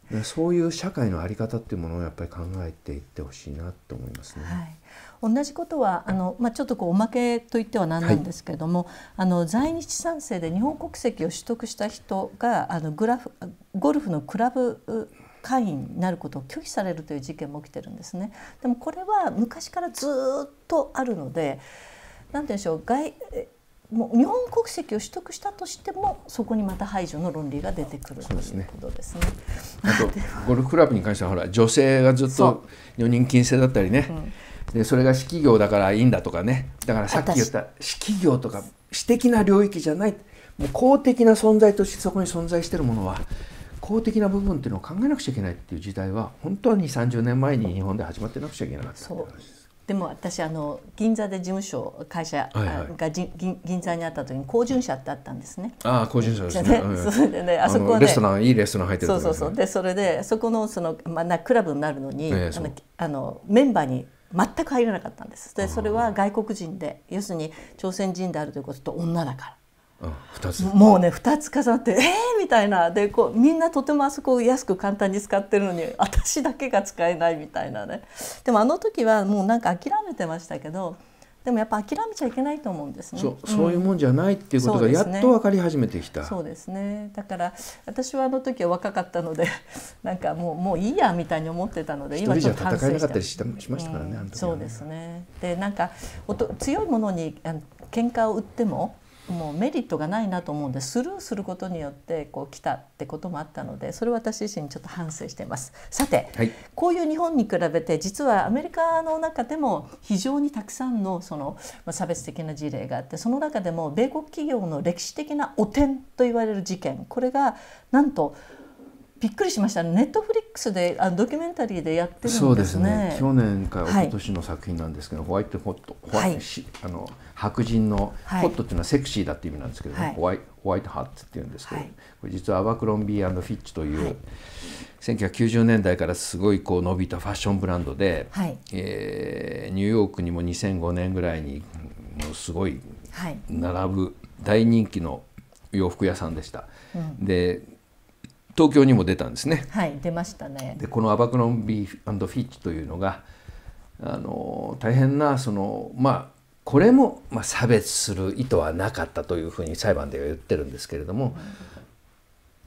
うそういう社会の在り方っていうものをやっぱり考えていってほしいなと思いますね。はい同じことはあの、まあ、ちょっとこうおまけといっては何なんですけれども、はい、あの在日賛世で日本国籍を取得した人があのグラフゴルフのクラブ会員になることを拒否されるという事件も起きてるんですね。でもこれは昔からずっとあるので、なんでしょう外もう日本国籍を取得したとしてもそこにまた排除の論理が出てくるということですね。あとゴルフクラブに関してはほら女性がずっと女人禁制だったりね。でそれが式業だからいいんだとかねだからさっき言った式業とか私的な領域じゃないもう公的な存在としてそこに存在しているものは公的な部分っていうのを考えなくちゃいけないっていう時代は本当に30年前に日本で始まってなくちゃいけなかったでも私あの銀座で事務所会社が、はい銀座にあった時に高巡社ってあったんですね。ああ高巡社ですね。でねあそこはレストランいいレストラン入ってる、そうそうそうでそれでそこのそのまあなクラブになるのに、えー、あのメンバーに全く入らなかったんですでそれは外国人で要するに朝鮮人であるということと女だから2つもうね2つ重なって「えー!」みたいなでこうみんなとてもあそこを安く簡単に使ってるのに私だけが使えないみたいなねでもあの時はもうなんか諦めてましたけどでもやっぱ諦めちゃいけないと思うんですね。そう、そういうもんじゃないっていうことがやっと分かり始めてきた。そうですね。だから私はあの時は若かったので、*laughs* なんかもうもういいやみたいに思ってたので、今ちょっと反省した。りしたしましたからね。そうですね。でなんかおと強いものに喧嘩を売ってももうメリットがないなと思うんでスルーすることによってこう来たってこともあったのでそれ私自身ちょっと反省していますさて、はい、こういう日本に比べて実はアメリカの中でも非常にたくさんのその差別的な事例があってその中でも米国企業の歴史的な汚点と言われる事件これがなんとびっくりしましたネットフリックスであドキュメンタリーでやってるんですね、ね、去年から今年の作品なんですけど、はい、ホワイトホットホワイト、はい、あの白人のホットっていうのはセクシーだっていう意味なんですけど、ね、はい、ホワイホワイトハッツっていうんですけど、はい、これ実はアバクロンビーフィッチという、はい、1990年代からすごいこう伸びたファッションブランドで、はい、えー、ニューヨークにも2005年ぐらいにもうすごい並ぶ大人気の洋服屋さんでした。で東京にも出たんですね。はい、出ましたね。で、このアバクロンビーフィッチというのが、あの大変なそのまあこれも、まあ、差別する意図はなかったというふうに裁判では言ってるんですけれども、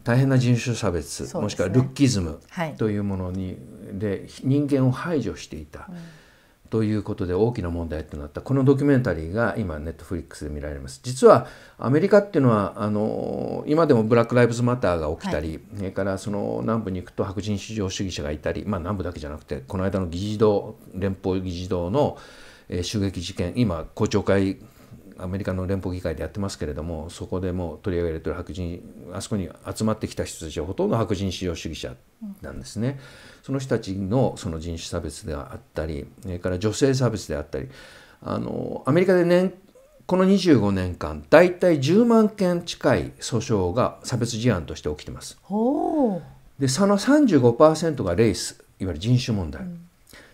大変な人種差別、もしくはルッキズムというものに、で人間を排除していた。ということで大きな問題となったこのドキュメンタリーが今ネットフリックスで見られます実はアメリカっていうのはあの今でもブラック・ライブズ・マターが起きたり、それからその南部に行くと白人至上主義者がいたり、まあ、南部だけじゃなくてこの間の議事堂連邦議事堂のえー、襲撃事件今公聴会アメリカの連邦議会でやってますけれどもそこでもう取り上げられてる白人あそこに集まってきた人たちはほとんど白人至上主義者なんですね、うん、その人たちのその人種差別であったりそれから女性差別であったりあのアメリカで年、この25年間大体10万件近い訴訟が差別事案として起きてます。でその35%がレースいわゆる人種問題、うん、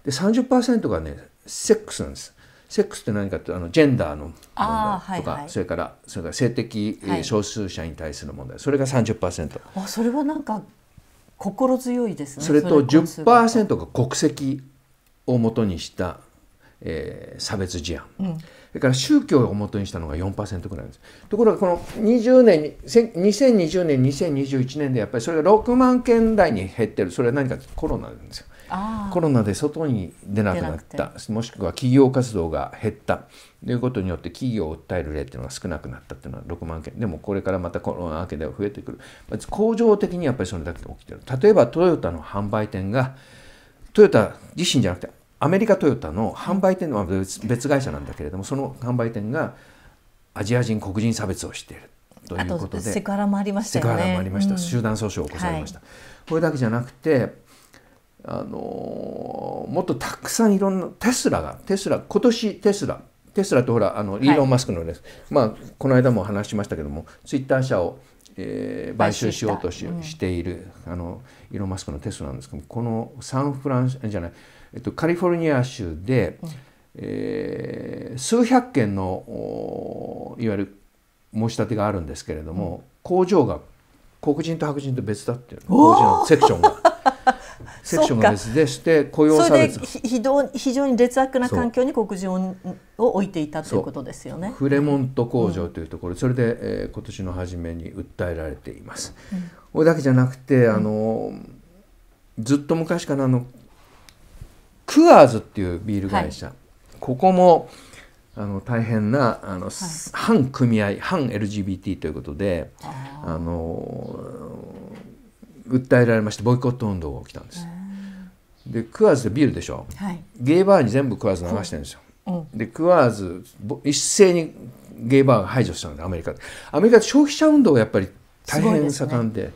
で30%がねセックスなんです。セックスって何かってあのジェンダーの問題とか、はいはい、それからそれから性的少数者に対する問題、はい、それが30%あそれはなんか心強いですねそれと10%が国籍をもとにした、えー、差別事案、うん、それから宗教をもとにしたのが4%ぐらいですところがこの20年に2020年2021年でやっぱりそれが6万件台に減ってるそれは何かコロナなんですよコロナで外に出なくなったもしくは企業活動が減ったということによって企業を訴える例っていうのが少なくなったっていうのは6万件でもこれからまたコロナ明けでは増えてくる工場的にやっぱりそれだけ起きてる例えばトヨタの販売店がトヨタ自身じゃなくてアメリカトヨタの販売店は別別会社なんだけれどもその販売店がアジア人黒人差別をしているということでセクハラもありました、ね、セクハラもありました、集団訴訟を起こされました、はい、これだけじゃなくてあのもっとたくさんいろんなテスラがテスラ今年テスラテスラとほらあのイーロン・マスクのです、はい、まあ、この間も話しましたけどもツイッター社を、えー、買収しようとしうん、しているあのイーロン・マスクのテスラなんですけどもこのサンフランじゃない、えっと、カリフォルニア州で、うん、えー、数百件のいわゆる申し立てがあるんですけれども、うん、工場が黒人と白人と別だっていう工場のセクションが。セクションがでして雇用差別非常に劣悪な環境に黒人を置いていたということですよねフレモント工場というところ、うん、それで、えー、今年の初めに訴えられています、うん、これだけじゃなくてあの、ずっと昔からのクアーズっていうビール会社、はい、ここもあの大変なあの、はい、反組合反 LGBT ということであの訴えられましてボイコット運動が起きたんです。でクワーズっビールでしょ、はい、ゲイバーに全部クワーズ流してるんですよ。うん、でクワーズ一斉にゲイバーが排除したんでアメリカでアメリカ消費者運動がやっぱり大変盛んで、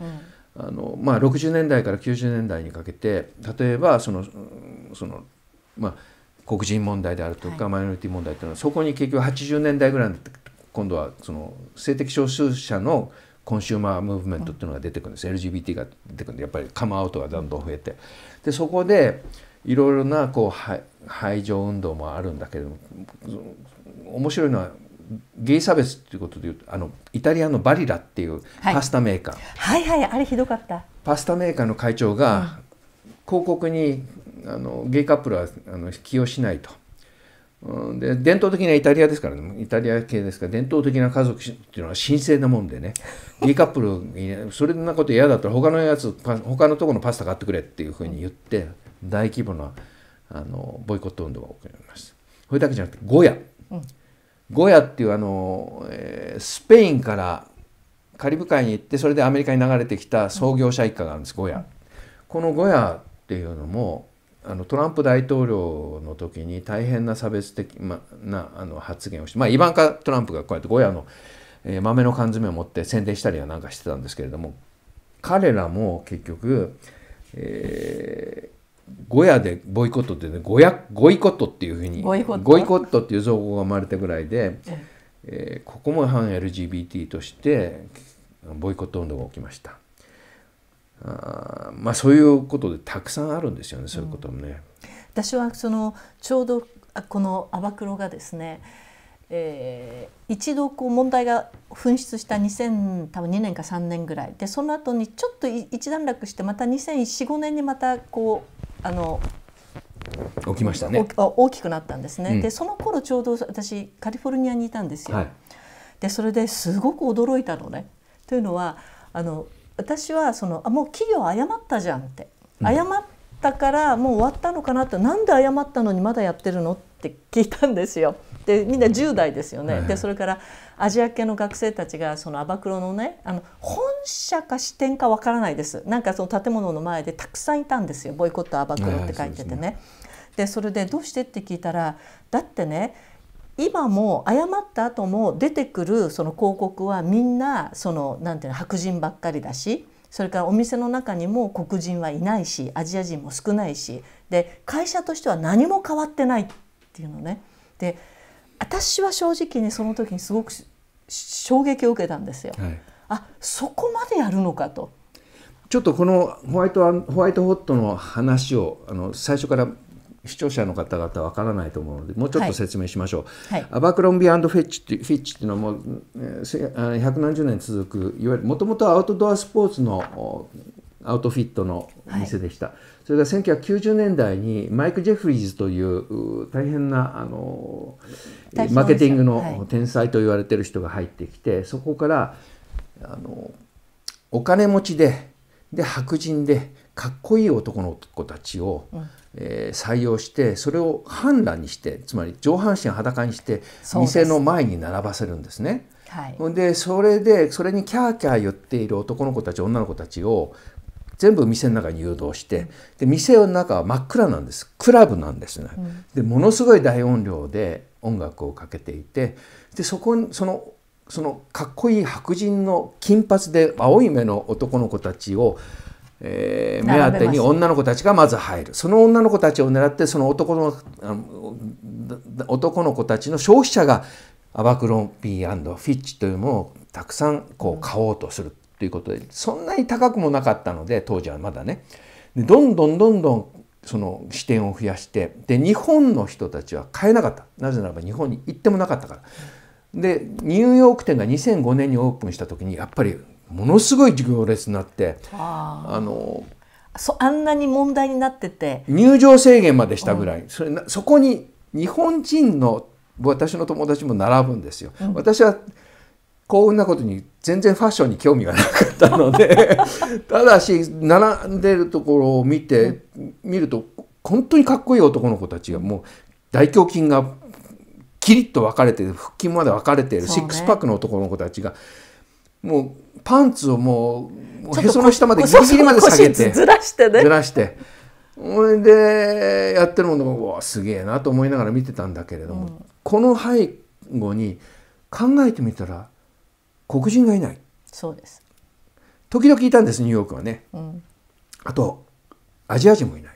あのまあ、60年代から90年代にかけて例えばそのその、まあ、黒人問題であるとか、マイノリティ問題というのはそこに結局80年代ぐらいに今度はその性的少数者のコンシューマームーブメントっていうのが出てくるんです LGBT が出てくるんでやっぱりカムアウトがどんどん増えてでそこでいろいろなこう排除運動もあるんだけれども面白いのはゲイ差別っていうことでいうとあのイタリアのバリラっていうパスタメーカー、はい、はいはいあれひどかったパスタメーカーの会長が広告にあのゲイカップルはあの起用しないと。で伝統的なイタリアですからねイタリア系ですから伝統的な家族っていうのは神聖なもんでね B *laughs* カップルそれなこと嫌だったら他のやつ他のとこのパスタ買ってくれっていうふうに言って大規模なあのボイコット運動が起こります。これだけじゃなくてゴヤ、ゴヤっていうあの、えー、スペインからカリブ海に行ってそれでアメリカに流れてきた創業者一家があるんですゴヤ、このゴヤっていうのもあのトランプ大統領の時に大変な差別的、ま、なあの発言をして、まあ、イバンカ・トランプがこうやってゴヤの、えー、豆の缶詰を持って宣伝したりはなんかしてたんですけれども彼らも結局、えー、ゴヤでボイコットって、ね、ゴヤゴイコットっていうふうにゴイコットっていう造語が生まれたぐらいで、えー、ここも反 LGBT としてボイコット運動が起きました。あまあそういうことでたくさんあるんですよねそういうこともね。うん、私はそのちょうどこのアバクロがですね、えー、一度こう問題が噴出した2002年か3年ぐらいでその後にちょっと一段落してまた2045年にまたこうあの起きましたね大きくなったんですね、うん、でその頃ちょうど私カリフォルニアにいたんですよ。はい、でそれですごく驚いたのね。というのはあの私はそのあもう企業誤ったじゃんって誤ったからもう終わったのかなって何で誤ったのにまだやってるのって聞いたんですよ。でみんな10代ですよね、はい、でそれからアジア系の学生たちがそのアバクロのねあの本社か支店かわからないですなんかその建物の前でたくさんいたんですよ「ボイコットアバクロ」って書いててね。はい、そで、ね、それでどうしてって聞いたらだってね今も謝った後も出てくるその広告はみんなそのなんていうの白人ばっかりだしそれからお店の中にも黒人はいないしアジア人も少ないしで会社としては何も変わってないっていうのね。で私は正直にその時にすごく衝撃を受けたんですよ。はい、あそこまでやるのかと。ちょっとこのホワイトホワイトホットの話をあの最初から視聴者の方々わからないと思うのでもうちょっと説明しましょう、はいはい、アバクロンビドフェッチってフィッチっていうのはもう百何十年続くいわゆるもともとアウトドアスポーツのアウトフィットの店でした、はい、それが1990年代にマイク・ジェフリーズという大変なあのマーケティングの天才と言われてる人が入ってきて、そこからあのお金持ちでで白人でかっこいい男の子たちを、うん採用してそれを半裸にしてつまり上半身裸にして店の前に並ばせるんですね。はい、でそれでそれにキャーキャー言っている男の子たち女の子たちを全部店の中に誘導して、で店の中は真っ暗なんですクラブなんですね、うん、でものすごい大音量で音楽をかけていてでそこにそのそのかっこいい白人の金髪で青い目の男の子たちをえー、目当てに女の子たちがまず入るその女の子たちを狙ってその男の男の子たちの消費者がアバクロンピーフィッチというものをたくさんこう買おうとするということでそんなに高くもなかったので当時はまだねでどんどんどんどんその視点を増やしてで日本の人たちは買えなかったなぜならば日本に行ってもなかったからでニューヨーク店が2005年にオープンした時にやっぱりものすごい行列になってあのそあんなに問題になってて入場制限までしたぐらい、うん、それそこに日本人の私の友達も並ぶんですよ。うん、私は幸運なことに全然ファッションに興味がなかったので *laughs* ただし並んでるところを見て、うん、見ると本当にかっこいい男の子たちがもう大胸筋がキリッと分かれて腹筋まで分かれてる、ね、シックスパックの男の子たちがもうパンツをもうへその下までギリギリまで下げてずらしてねずらしてほでやってるものがわすげえなと思いながら見てたんだけれども、うん、この背後に考えてみたら黒人がいないそうです時々いたんですニューヨークはね、うん、あとアジア人もいない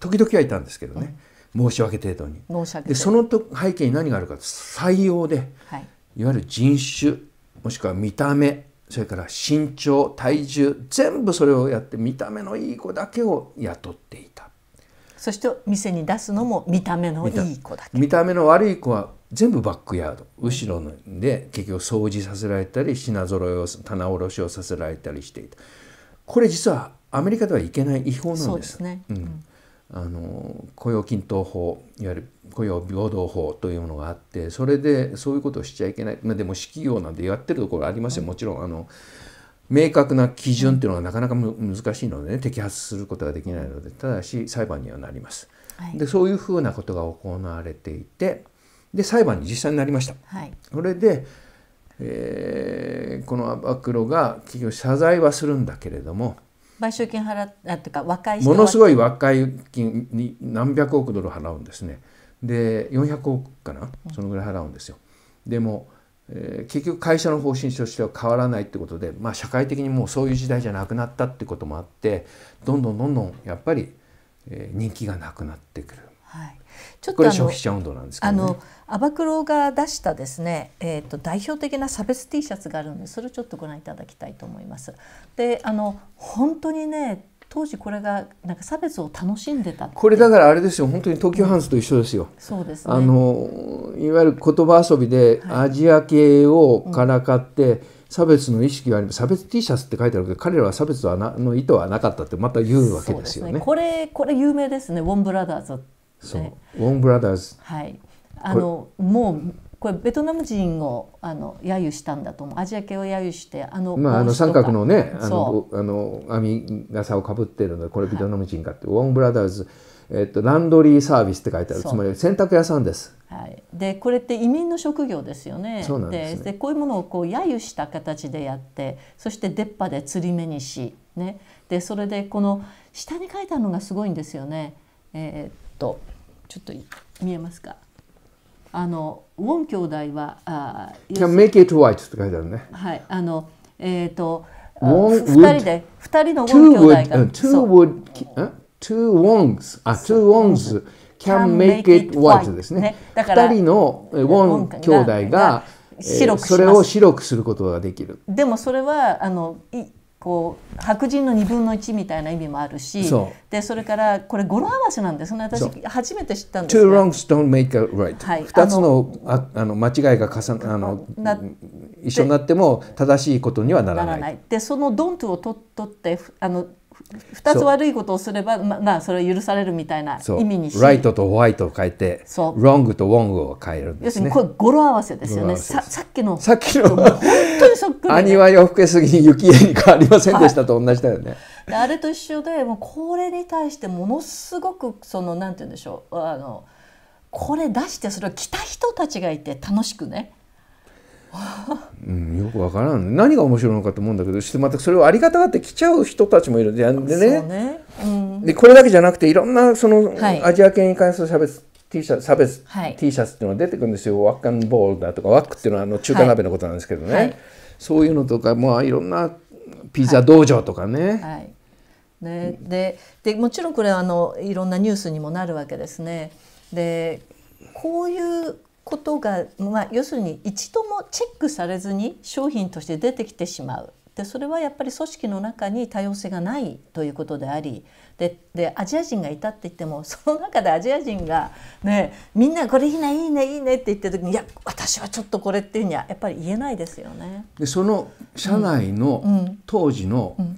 時々はいたんですけどね、うん、申し訳程度にでそのと背景に何があるか採用で、はい、いわゆる人種もしくは見た目それから身長体重全部それをやって見た目のいい子だけを雇っていたそして店に出すのも見た目のいい子だけ見た目の悪い子は全部バックヤード後ろで結局掃除させられたり品揃えを棚卸しをさせられたりしていたこれ実はアメリカではいけない違法なんです。そうですね、うんあの雇用均等法いわゆる雇用平等法というものがあってそれでそういうことをしちゃいけない、まあ、でも私企業なんてやってるところありますよもちろんあの明確な基準っていうのはなかなか難しいので、ね、摘発することができないのでただし裁判にはなります。でそういうふうなことが行われていてで裁判に実際になりました。はい、それでえー、この暴露が企業謝罪はするんだけれども賠償金払っとか和解ものすごい和解金に何百億ドル払うんですねで400億かなそのぐらい払うんですよ、うん、でも、えー、結局会社の方針としては変わらないってことで、まあ、社会的にもうそういう時代じゃなくなったってこともあってどんどんどんどんやっぱり、えー、人気がなくなってくる、はい、ちょっとこれ消費者運動なんですけど、ね、アバクロが出したですね、えーと、代表的な差別 T シャツがあるのでそれちょっとご覧いただきたいと思います。であの本当にね当時これがなんか差別を楽しんでたこれだからあれですよ本当に東急ハンズと一緒ですよ、うん、そうです、ね、あのいわゆる言葉遊びでアジア系をからかって、はいうん差別の意識があり差別 T シャツって書いてあるけど彼らは差別はなの意図はなかったってまた言うわけですよね。ねこれこれ有名ですねウォンブラザーズ、そうウォンブラザーズ。はいあのもうこれベトナム人をあの揶揄したんだと思うアジア系を揶揄してあの,、まあ、あの三角のねあのあの網傘をかぶってるのでこれベトナム人かって、はい、ウォンブラザーズ、えっと、ランドリーサービスって書いてあるつまり洗濯屋さんです。はい、でこれって移民の職業ですよね。そうなんです、ね、でこういうものをこう揶揄した形でやってそして出っ歯で釣り目にし、ね、でそれでこの下に書いてあるのがすごいんですよね。えー、っとちょっと見えますかあのウォン兄弟はああ、can Make it white って書いてあるね。はい、あのえっ、ー、と二人で二人のウォン兄弟が two would two wongs あ two wongs can make it white ですね。二人のウォン兄弟が白くそれを白くすることができる。でもそれはあのいこう白人の2分の1みたいな意味もあるしそでそれからこれ語呂合わせなんですね私初めて知ったんですが Two wrongs don't make a right、はい、2つのああの間違いが重あのな一緒になっても正しいことにはならない。ならないでその「don't」を取取ってあの二つ悪いことをすれば、ま、まあそれは許されるみたいな意味にしライトとホワイトを変えてそうロングとウォングを変えるんです、ね、要するにこれ語呂合わせですよねささっきのさっきの本当にそっくり、ね、兄は洋けすぎに雪絵に変わりませんでしたと同じだよね、はい、あれと一緒でもうこれに対してものすごくそのなんて言うんでしょうあのこれ出してそれを来た人たちがいて楽しくねうん、よくわからん何が面白いのかと思うんだけどしてまたそれをありがたがって来ちゃう人たちもいるじゃんでね、ねうん、でこれだけじゃなくていろんなその、はい、アジア系に関する差別 T シャツ差別、い、T シャツっていうのが出てくるんですよワッカンボールだとかワックっていうのはあの中華鍋のことなんですけどね、はい、そういうのとか、まあ、いろんなピザ道場とかね。ねででもちろんこれはあのいろんなニュースにもなるわけですね。でこういうことが、まあ、要するに一度もチェックされずに商品として出てきてしまう。でそれはやっぱり組織の中に多様性がないということでありででアジア人がいたって言っても *laughs* その中でアジア人が、ね、みんなこれいいねいいねいいねって言った時にいや私はちょっとこれっていうにはやっぱり言えないですよね。でその社内の当時の、うんうん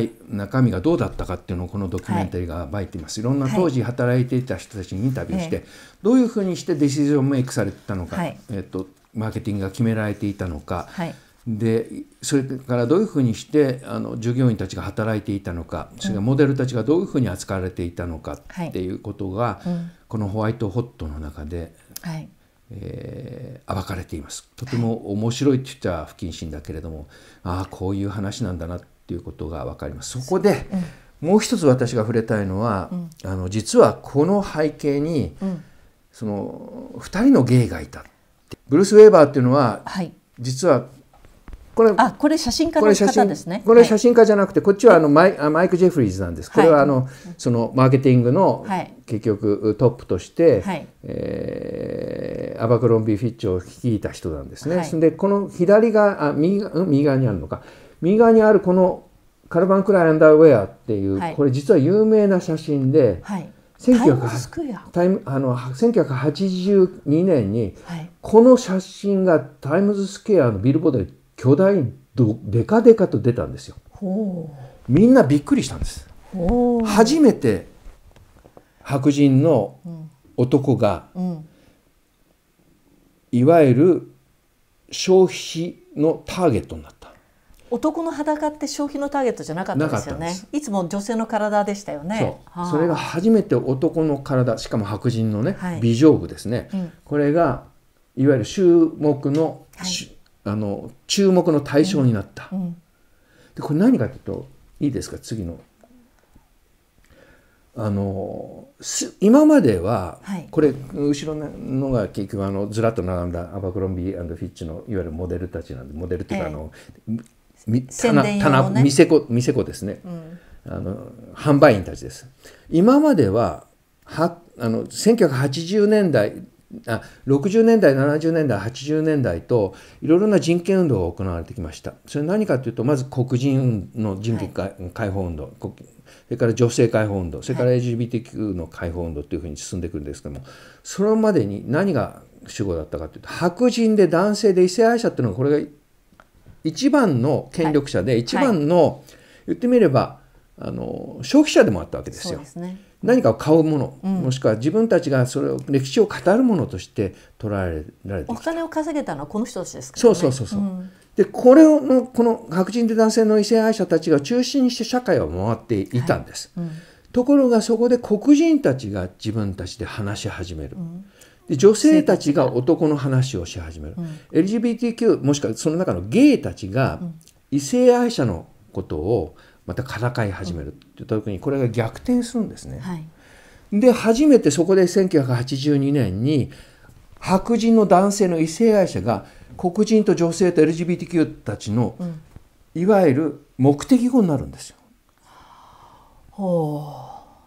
い中身がどうだったかっていうのをこのドキュメンタリーが暴いています、はい、いろんな当時働いていた人たちにインタビューして、はい、どういうふうにしてデシジョンメイクされてたのか、はい、えーと、マーケティングが決められていたのか、はい、でそれからどういうふうにしてあの従業員たちが働いていたのかそれからモデルたちがどういうふうに扱われていたのかっていうことが、このホワイトホットの中で、はいえー、暴かれていますとても面白いって言ったら不謹慎だけれども、ああこういう話なんだなってっていうことが分かります。そこで、もう一つ私が触れたいのは、うん、あの実はこの背景に、うん、その2人の芸がいたブルース・ウェーバーっていうのは、はい、実はこれあこれ写真家の方ですねこれ写真家じゃなくて、はい、こっちはあのマイあマイク・ジェフリーズなんですこれはあの、はい、そのマーケティングの、結局トップとして、はい、えー、アバクロンビー・フィッチを率いた人なんですね。でこの左側あ右右側にあるのか右側にあるこのカルバン・クライアンダーウェアっていう、はい、これ実は有名な写真で、はい、1982年に、はい、この写真がタイムズスクエアのビルボードで巨大にデカデカと出たんですよ。みんなびっくりしたんです。初めて白人の男が、うんうん、いわゆる消費のターゲットになった。男の裸って消費のターゲットじゃなかったですよねいつも女性の体でしたよねそうそれが初めて男の体しかも白人のね、はい、美丈部ですね、うん、これがいわゆる注目の、はい、あの注目の対象になった、うんうん、でこれ何かというといいですか次のあの今までは、はい、これ後ろのが結局あのずらっと並んだアバクロンビーフィッチのいわゆるモデルたちなんでモデルっていうかあの、宣伝ね、店子店子ですね、うん、あの販売員たちです今までははあの1980年代あ60年代70年代80年代といろいろな人権運動が行われてきましたそれ何かというとまず黒人の人権解放運動、それから女性解放運動それから LGBTQ の解放運動というふうに進んでくるんですけども、はい、それまでに何が主語だったかというと白人で男性で異性愛者っていうのがこれが一番の権力者で、一番の、言ってみればあの消費者でもあったわけですよ。すね、何かを買うもの、うん、もしくは自分たちがそれを歴史を語るものとして捉えられてきたお金を稼げたのはこの人たちですから、ね、そうそうそうそう、うん、でこれをのこの白人で男性の異性愛者たちが中心にして社会を回っていたんです、はいうん、ところがそこで黒人たちが自分たちで話し始める、で女性たちが男の話をし始める、うん、LGBTQ もしくはその中のゲイたちが異性愛者のことをまたからかい始めるといった時にこれが逆転するんですね。はい、で初めてそこで1982年に白人の男性の異性愛者が黒人と女性と LGBTQ たちの、いわゆる目的語になるんですよ。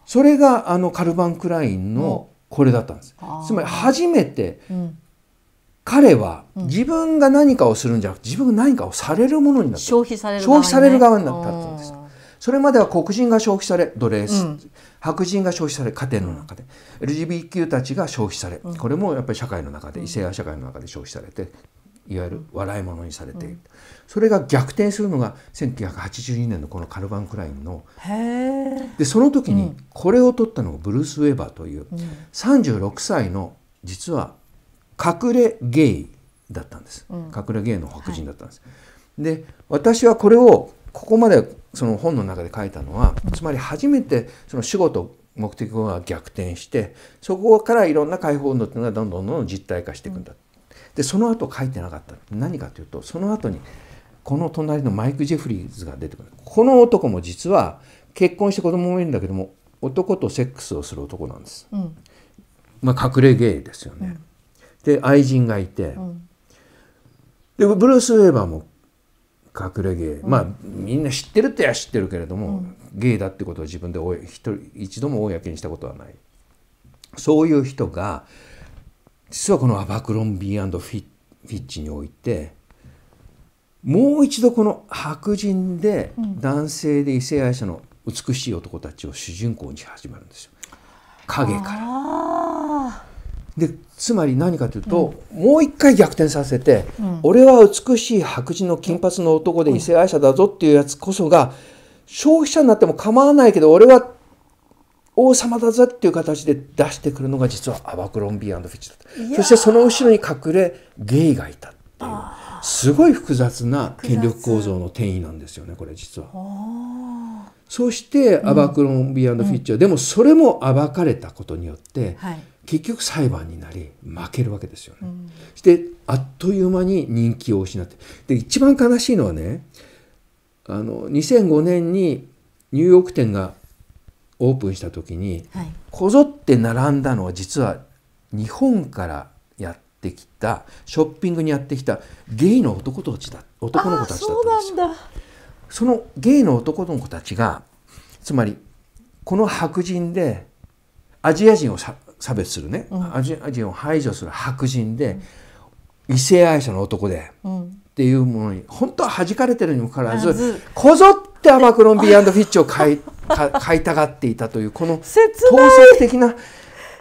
それがあのカルバン・クラインのこれだったんです。つまり初めて、彼は自分が何かをするんじゃなくて自分が何かをされるものになった消費される消費される側になったんですそれまでは黒人が消費され奴隷、うん、白人が消費され家庭の中で LGBTQ たちが消費され、これもやっぱり社会の中で異性愛社会の中で消費されていわゆる笑い物にされている、うん、それが逆転するのが1982年のこのカルバン・クラインのでその時にこれを取ったのがブルース・ウェーバーという36歳の実は隠れゲイだったんです、うん、隠れゲイの白人だったんです。はい、で私はこれをここまでその本の中で書いたのは、つまり初めてその仕事目的はが逆転してそこからいろんな解放運動っていうのがどんどんどんどん実体化していくんだ、うんでその後書いてなかった何かというとその後にこの隣のマイク・ジェフリーズが出てくるこの男も実は結婚して子供もいるんだけども男とセックスをする男なんです、うん、まあ、隠れ芸ですよね、うん、で愛人がいて、うん、でブルース・ウェーバーも隠れ芸、まあみんな知ってるっては知ってるけれども、芸だってことを自分で一度も公にしたことはないそういう人が実はこのアバクロンビーフィッチにおいてもう一度この白人で男性で異性愛者の美しい男たちを主人公に始まるんですよ影から。でつまり何かというと、うん、もう一回逆転させて、うん、俺は美しい白人の金髪の男で異性愛者だぞっていうやつこそが、消費者になっても構わないけど俺は王様だぜっていう形で出してくるのが実はアバクロンビーフィッチだったそしてその後ろに隠れゲイがいたっていうすごい複雑な権力構造の転移なんですよねこれ実は。そしてアバクロンビーフィッチは、うん、でもそれも暴かれたことによって、はい、結局裁判になり負けるわけですよね。うん、してあっという間に人気を失ってで一番悲しいのはねあの2005年にニューヨーク店がオープンした時に、はい、こぞって並んだのは実は日本からやってきたショッピングにやってきたゲイの男たちだ男の子たちだったんですそのゲイの男の子たちがつまりこの白人でアジア人を差別するね、うん、アジア人を排除する白人で、うん、異性愛者の男で、うん、っていうものに本当は弾かれてるにもかかわらずこぞってアマクロンビーフィッチを買い *laughs* 買いたがっていたというこの盗作的な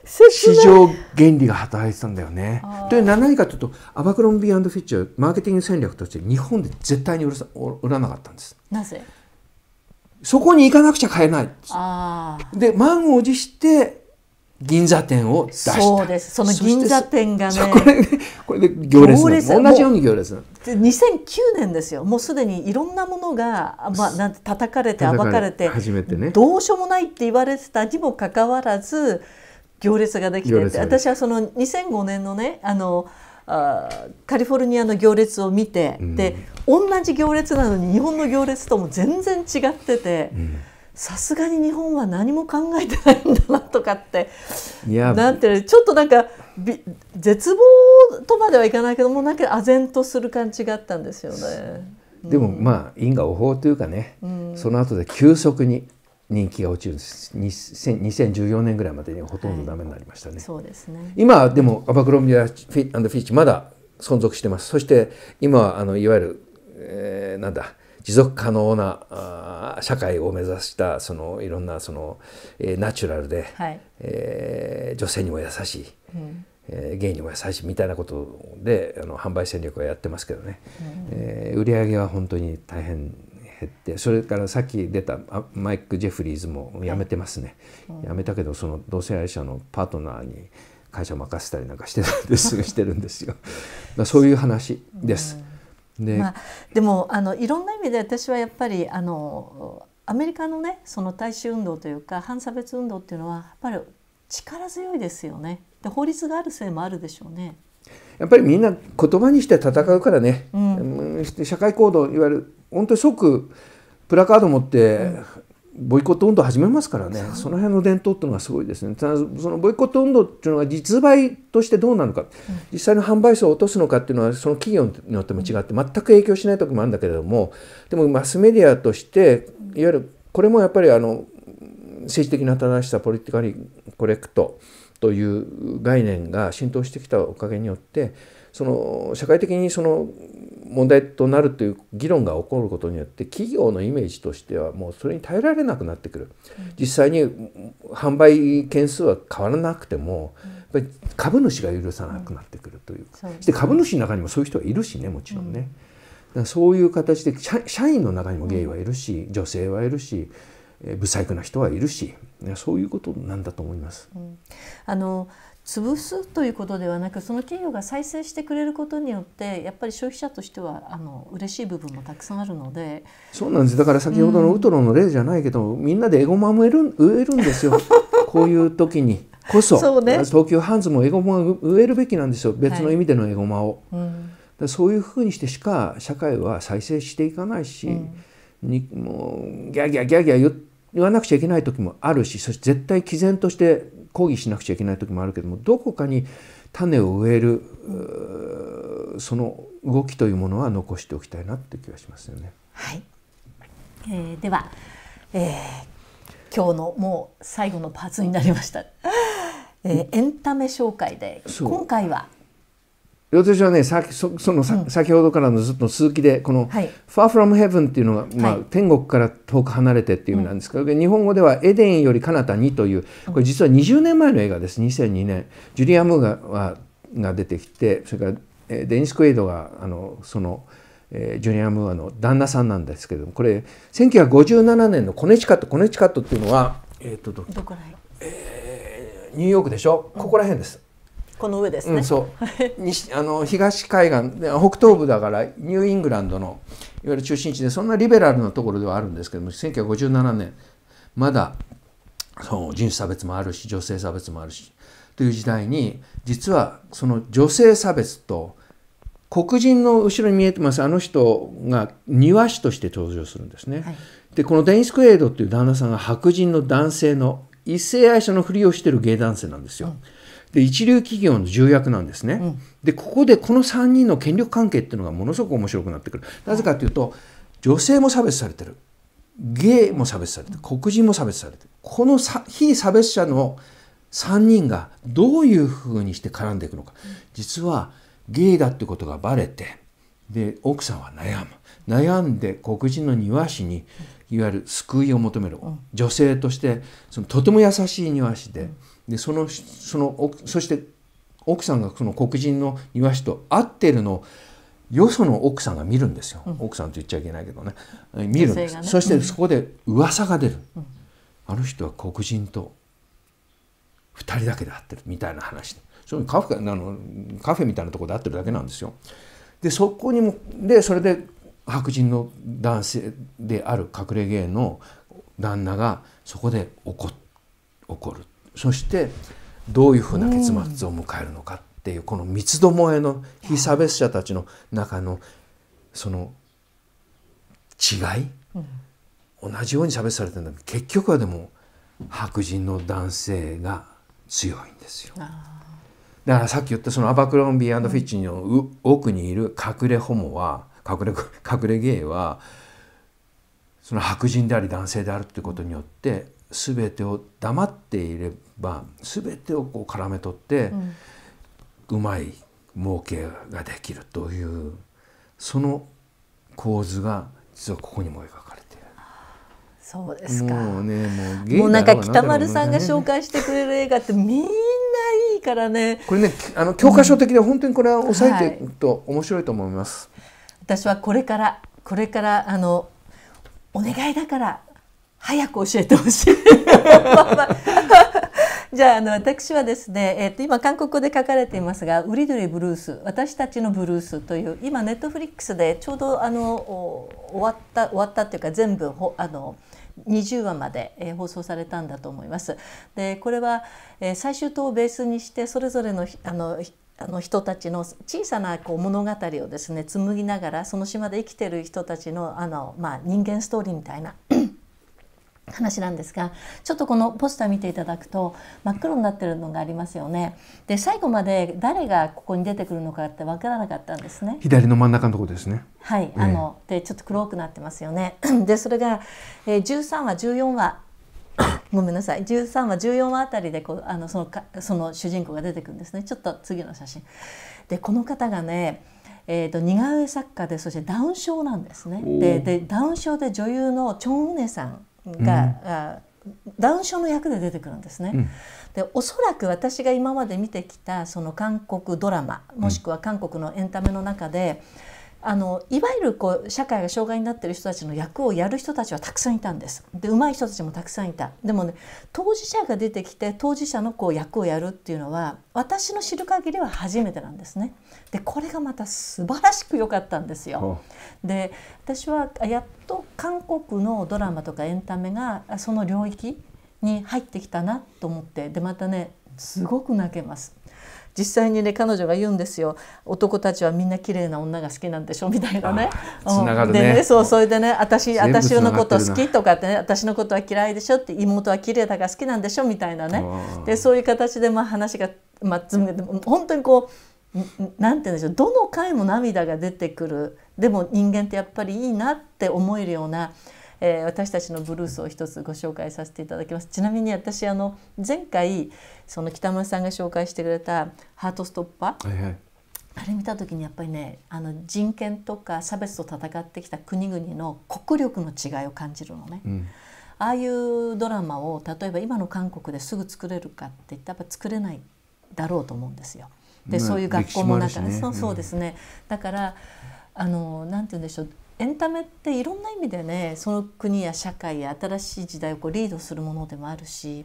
市場原理が働いてたんだよね。というのは何かというとアバクロンビーフィッチはマーケティング戦略として日本で絶対に売らなかったんです。なぜそこに行かなくちゃ買えないで満を持して銀座店を出したそうですその銀座店がねこれねこれで行列同じように行列2009年ですよもうすでにいろんなものが、まあ、なんて叩かれて暴かれて初めて、ね、どうしようもないって言われてたにもかかわらず行列ができてて私はその2005年のねあのあカリフォルニアの行列を見て、うん、で同じ行列なのに日本の行列とも全然違ってて。うんさすがに日本は何も考えてないんだなとかっていやなんてちょっとなんか絶望とまではいかないけどもなんか唖然とする感じがあったんですよね。でもまあ因果応報というかね、うん、その後で急速に人気が落ちるんです2014年ぐらいまでにほとんどダメになりましたね。はい、そうですね今でもアバクロンビア・フィッチまだ存続してますそして今はあのいわゆる、えー、なんだ持続可能な社会を目指したそのいろんなその、えー、ナチュラルで、はい、えー、女性にも優しい、うんえー、芸にも優しいみたいなことであの販売戦略はやってますけどね、うん、えー、売り上げは本当に大変減ってそれからさっき出たマイク・ジェフリーズも辞めてますね、はうん、辞めたけどその同性愛者のパートナーに会社を任せたりなんかしてたんですしてるんですよそういう話です。うんねまあ、でもあのいろんな意味で私はやっぱりあのアメリカのねその大衆運動というか反差別運動っていうのはやっぱり力強いですよねで法律があるせいもあるでしょうね。やっぱりみんな言葉にして戦うからね、うん、社会行動いわゆる本当に即プラカード持って、ボイコット運動始めますからねその辺の伝統っていうのがすごいですねただそのボイコット運動っていうのが実売としてどうなのか、うん、実際の販売数を落とすのかっていうのはその企業によっても違って全く影響しないとこもあるんだけれどもでもマスメディアとしていわゆるこれもやっぱりあの政治的な正しさポリティカリコレクトという概念が浸透してきたおかげによってその社会的にその問題となるという議論が起こることによって企業のイメージとしてはもうそれに耐えられなくなってくる、実際に販売件数は変わらなくても、やっぱり株主が許さなくなってくるという,、そして株主の中にもそういう人はいるしねもちろんね、うん、そういう形で社員の中にもゲイはいるし、女性はいるし不細工な人はいるしそういうことなんだと思います。うん、あの潰すということではなくその企業が再生してくれることによってやっぱり消費者としてはあの嬉しい部分もたくさんあるのでそうなんですだから先ほどのウトロの例じゃないけど、うん、みんなでエゴマも植える植えるんですよ *laughs* こういう時にこそそね、東急ハンズもエゴマを植えるべきなんですよ別の意味でのエゴマを。はいうん、そういうふうにしてしか社会は再生していかないし、うん、にもうギャーギャーギャギャ言言わなくちゃいけない時もあるしそして絶対毅然として抗議しなくちゃいけない時もあるけどもどこかに種を植えるその動きというものは残しておきたいなって気がしますよね。はい、えー、では、えー、今日のもう最後のパーツになりました。えー、エンタメ紹介で今回は私はねさそそのさ、うん、先ほどからのずっと続きでこの「はい、Far from Heaven」っていうのが、まあ、はい、天国から遠く離れてっていう意味なんですけど、うん、日本語では「エデンより彼方に」というこれ実は20年前の映画です2002年ジュリアムが・ムーがが出てきてそれから、えー、デニス・クエイドがあのその「えー、ジュリア・ムーアの旦那さんなんですけれどもこれ1957年のコネチカットコネチカットっていうのはえっ、とどどこらえー、ニューヨークでしょここら辺です、うんこの上ですね、うん、そう西 *laughs* あの東海岸北東部だからニューイングランドのいわゆる中心地でそんなリベラルなところではあるんですけども1957年まだそう人種差別もあるし女性差別もあるしという時代に実はその女性差別と黒人の後ろに見えてますあの人が庭師として登場するんですね。はい、でこのデニス・クエイドっていう旦那さんが白人の男性の異性愛者のふりをしてる芸男性なんですよ。うんで一流企業の重役なんですね、うん、でここでこの3人の権力関係っていうのがものすごく面白くなってくるなぜかというと女性も差別されてるゲイも差別されてる黒人も差別されてるこの非差別者の3人がどういうふうにして絡んでいくのか実はゲイだってことがバレてで奥さんは悩む悩んで黒人の庭師にいわゆる救いを求める女性としてそのとても優しい庭師で。うんでそのそのそして奥さんがその黒人の庭師と会ってるのをよその奥さんが見るんですよ、うん、奥さんと言っちゃいけないけどね見るんです、ね、そしてそこで噂が出る、うん、あの人は黒人と2人だけで会ってるみたいな話でそカフェあのカフェみたいなとこで会ってるだけなんですよでそこにもでそれで白人の男性である隠れ芸の旦那がそこで怒怒るそしてどういうふうな結末を迎えるのかっていう、この三つどもえの被差別者たちの中のその違い、同じように差別されてるんだけど結局はでも白人の男性が強いんですよ。だからさっき言ったそのアバクロンビーフィッチの奥にいる隠れホモは隠れ隠れゲイはその白人であり男性であるってことによって全てを黙っていれば全てをこう絡め取って、うまい儲けができるというその構図が実はここにも描かれている。そうですか。もうね、もうもうなんか北丸さんが紹介してくれる映画ってみんないいからね。これね、あの教科書的で本当にこれは抑えていくと面白いと思います。うんはい、私はこれからこれからあのお願いだから早く教えてほしい。*laughs* じゃああの私はですね、えー、っと、今韓国語で書かれていますが「ウリドリブルース私たちのブルース」という今ネットフリックスでちょうどあの終わった終わったっていうか全部ほあの20話まで、えー、放送されたんだと思います。でこれは、えー、最終党をベースにしてそれぞれのあのあの人たちの小さなこう物語をですね紡ぎながらその島で生きてる人たちのあの、まあ、人間ストーリーみたいな話なんですがちょっとこのポスター見ていただくと真っ黒になってるのがありますよねで最後まで誰がここに出てくるのかって分からなかったんですね左の真ん中のところですねはい、えー、あのでちょっと黒くなってますよね *coughs* でそれが、えー、13話14話 *coughs* ごめんなさい13話14話あたりでこうあのそのかその主人公が出てくるんですねちょっと次の写真でこの方がねえーと、と似顔絵作家でそしてダウン症なんですねででダウン症で女優のチョン・ウネさんが、ダウン症の役で出てくるんですね、うん、でおそらく私が今まで見てきたその韓国ドラマもしくは韓国のエンタメの中で、うんあのいわゆるこう社会が障害になってる人たちの役をやる人たちはたくさんいたんですで上手い人たちもたくさんいたでもね当事者が出てきて当事者のこう役をやるっていうのは私の知る限りは初めてなんですねでこれがまた素晴らしく良かったんですよで私はやっと韓国のドラマとかエンタメがその領域に入ってきたなと思ってでまたねすごく泣けます実際にね彼女が言うんですよ男たちはみんな綺麗な女が好きなんでしょみたいなね。ねでねそうそれでね私私のこと好きとかってね私のことは嫌いでしょって妹は綺麗だから好きなんでしょみたいなねでそういう形でまあ話が、まあ、本当にこう。なんて言うんでしょうどの回も涙が出てくるでも人間ってやっぱりいいなって思えるようなえー、私たちのブルースを一つご紹介させていただきますちなみに私あの前回その北村さんが紹介してくれた「ハートストッパー」はいはいあれ見た時にやっぱりねあの人権とか差別と戦ってきた国々の国力の違いを感じるのね、うん、ああいうドラマを例えば今の韓国ですぐ作れるかって言ったらやっぱ作れないだろうと思うんですよ。で、まあ、そういう学校の中で、ね、そうそうですね、うん、だからあのなんて言うんでしょうエンタメっていろんな意味でねその国や社会や新しい時代をこうリードするものでもあるし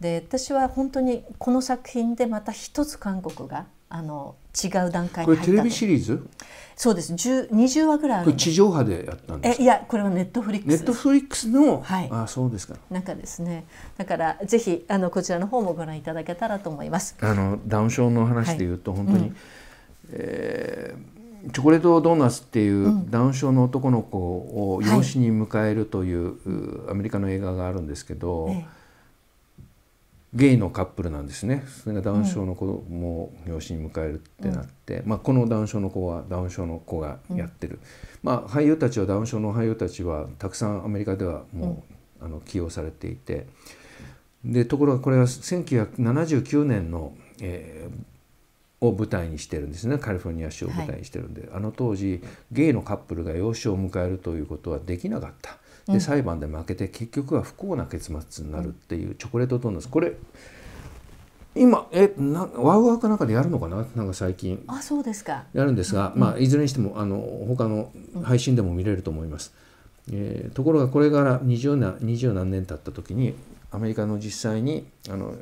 で私は本当にこの作品でまた一つ韓国があの違う段階これテレビシリーズそうです20話ぐらいある地上波でやったんですえいやこれはネットフリックスネットフリックスの、はい、あそうですか中かですねだからぜひあのこちらの方もご覧いただけたらと思いますあのダウン症の話でいうと、はい、本当に、うん、えーチョコレートドーナツっていうダウン症の男の子を養子に迎えるという、アメリカの映画があるんですけど、ゲイのカップルなんですねそれがダウン症の子も養子に迎えるってなって、まあ、このダウン症の子はダウン症の子がやってる、まあ、俳優たちはダウン症の俳優たちはたくさんアメリカではもう、あの起用されていてでところがこれは1979年の、えー、を舞台にしてるんですねカリフォルニア州を舞台にしてるんで、はい、あの当時ゲイのカップルが養子を迎えるということはできなかった。で裁判で負けて結局は不幸な結末になるっていうチョコレートトーナツこれ今えなワウワウかなんかでやるのかななんか最近あそうですかやるんですが、うん、まあ、いずれにしてもあの他の配信でも見れると思います、うん、えー、ところがこれから20な何年経った時にアメリカの実際にあの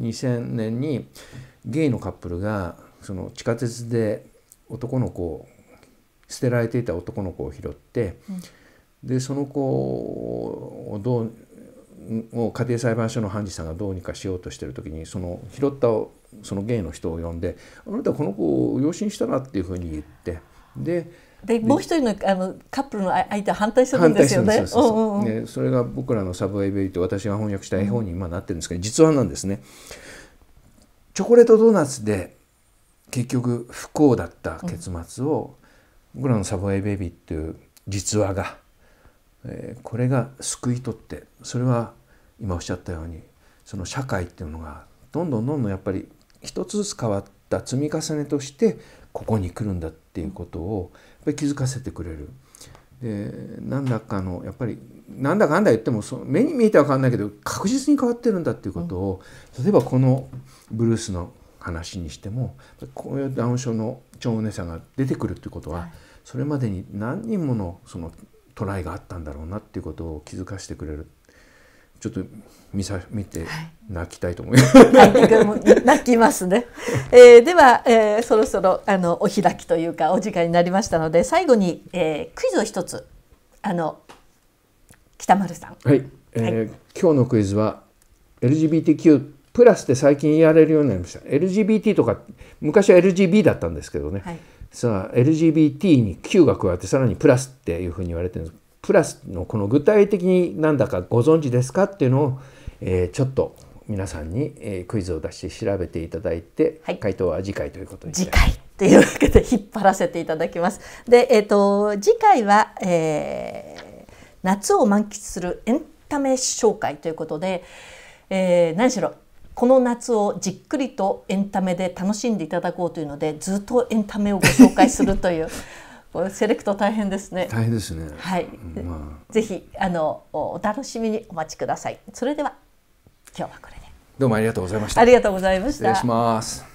2000年にゲイのカップルがその地下鉄で男の子を捨てられていた男の子を拾って、うん、でその子をどう家庭裁判所の判事さんがどうにかしようとしてる時にその拾ったそのゲイの人を呼んで「あなたこの子を養子にしたな」っていうふうに言ってででもう一人のあのカップルの相手は反対するんですよね。それが僕らのサブウェイベリーと私が翻訳した絵本に今なってるんですけど実話なんですね。チョコレートドーナツで結局不幸だった結末を、うん、僕らの「サボエイベビー」っていう実話が、えー、これが救い取ってそれは今おっしゃったようにその社会っていうのがどんどんどんどんやっぱり一つずつ変わった積み重ねとしてここに来るんだっていうことをやっぱり気づかせてくれる。で何らかのやっぱりなんだかんだ言ってもその目に見えては変わんないけど確実に変わってるんだっていうことを、例えばこのブルースの話にしてもこういうダウン症の長お姉さんが出てくるっていうことは、はい、それまでに何人ものそのトライがあったんだろうなっていうことを気づかせてくれるちょっと見さ見て泣きたいと思います、泣きますね、*laughs* えー、では、えー、そろそろあのお開きというかお時間になりましたので最後に、えー、クイズを一つあの北丸さん。はい、えー、はい、今日のクイズは LGBTQ プラスって最近言われるようになりました。LGBT とか昔は LGB だったんですけどね。はい、さあ LGBT に Q が加わってさらにプラスっていうふうに言われてるんです。プラスのこの具体的に何だかご存知ですかっていうのを、えー、ちょっと皆さんに、えー、クイズを出して調べていただいて、はい、回答は次回ということで次回というわけで引っ張らせていただきます。で、えっ、ー、と次回は、えー夏を満喫するエンタメ紹介ということで、えー、何しろこの夏をじっくりとエンタメで楽しんでいただこうというのでずっとエンタメをご紹介するという *laughs* これセレクト大変ですね大変ですねはい、まあ、ぜひあのお楽しみにお待ちくださいそれでは今日はこれでどうもありがとうございましたありがとうございました失礼します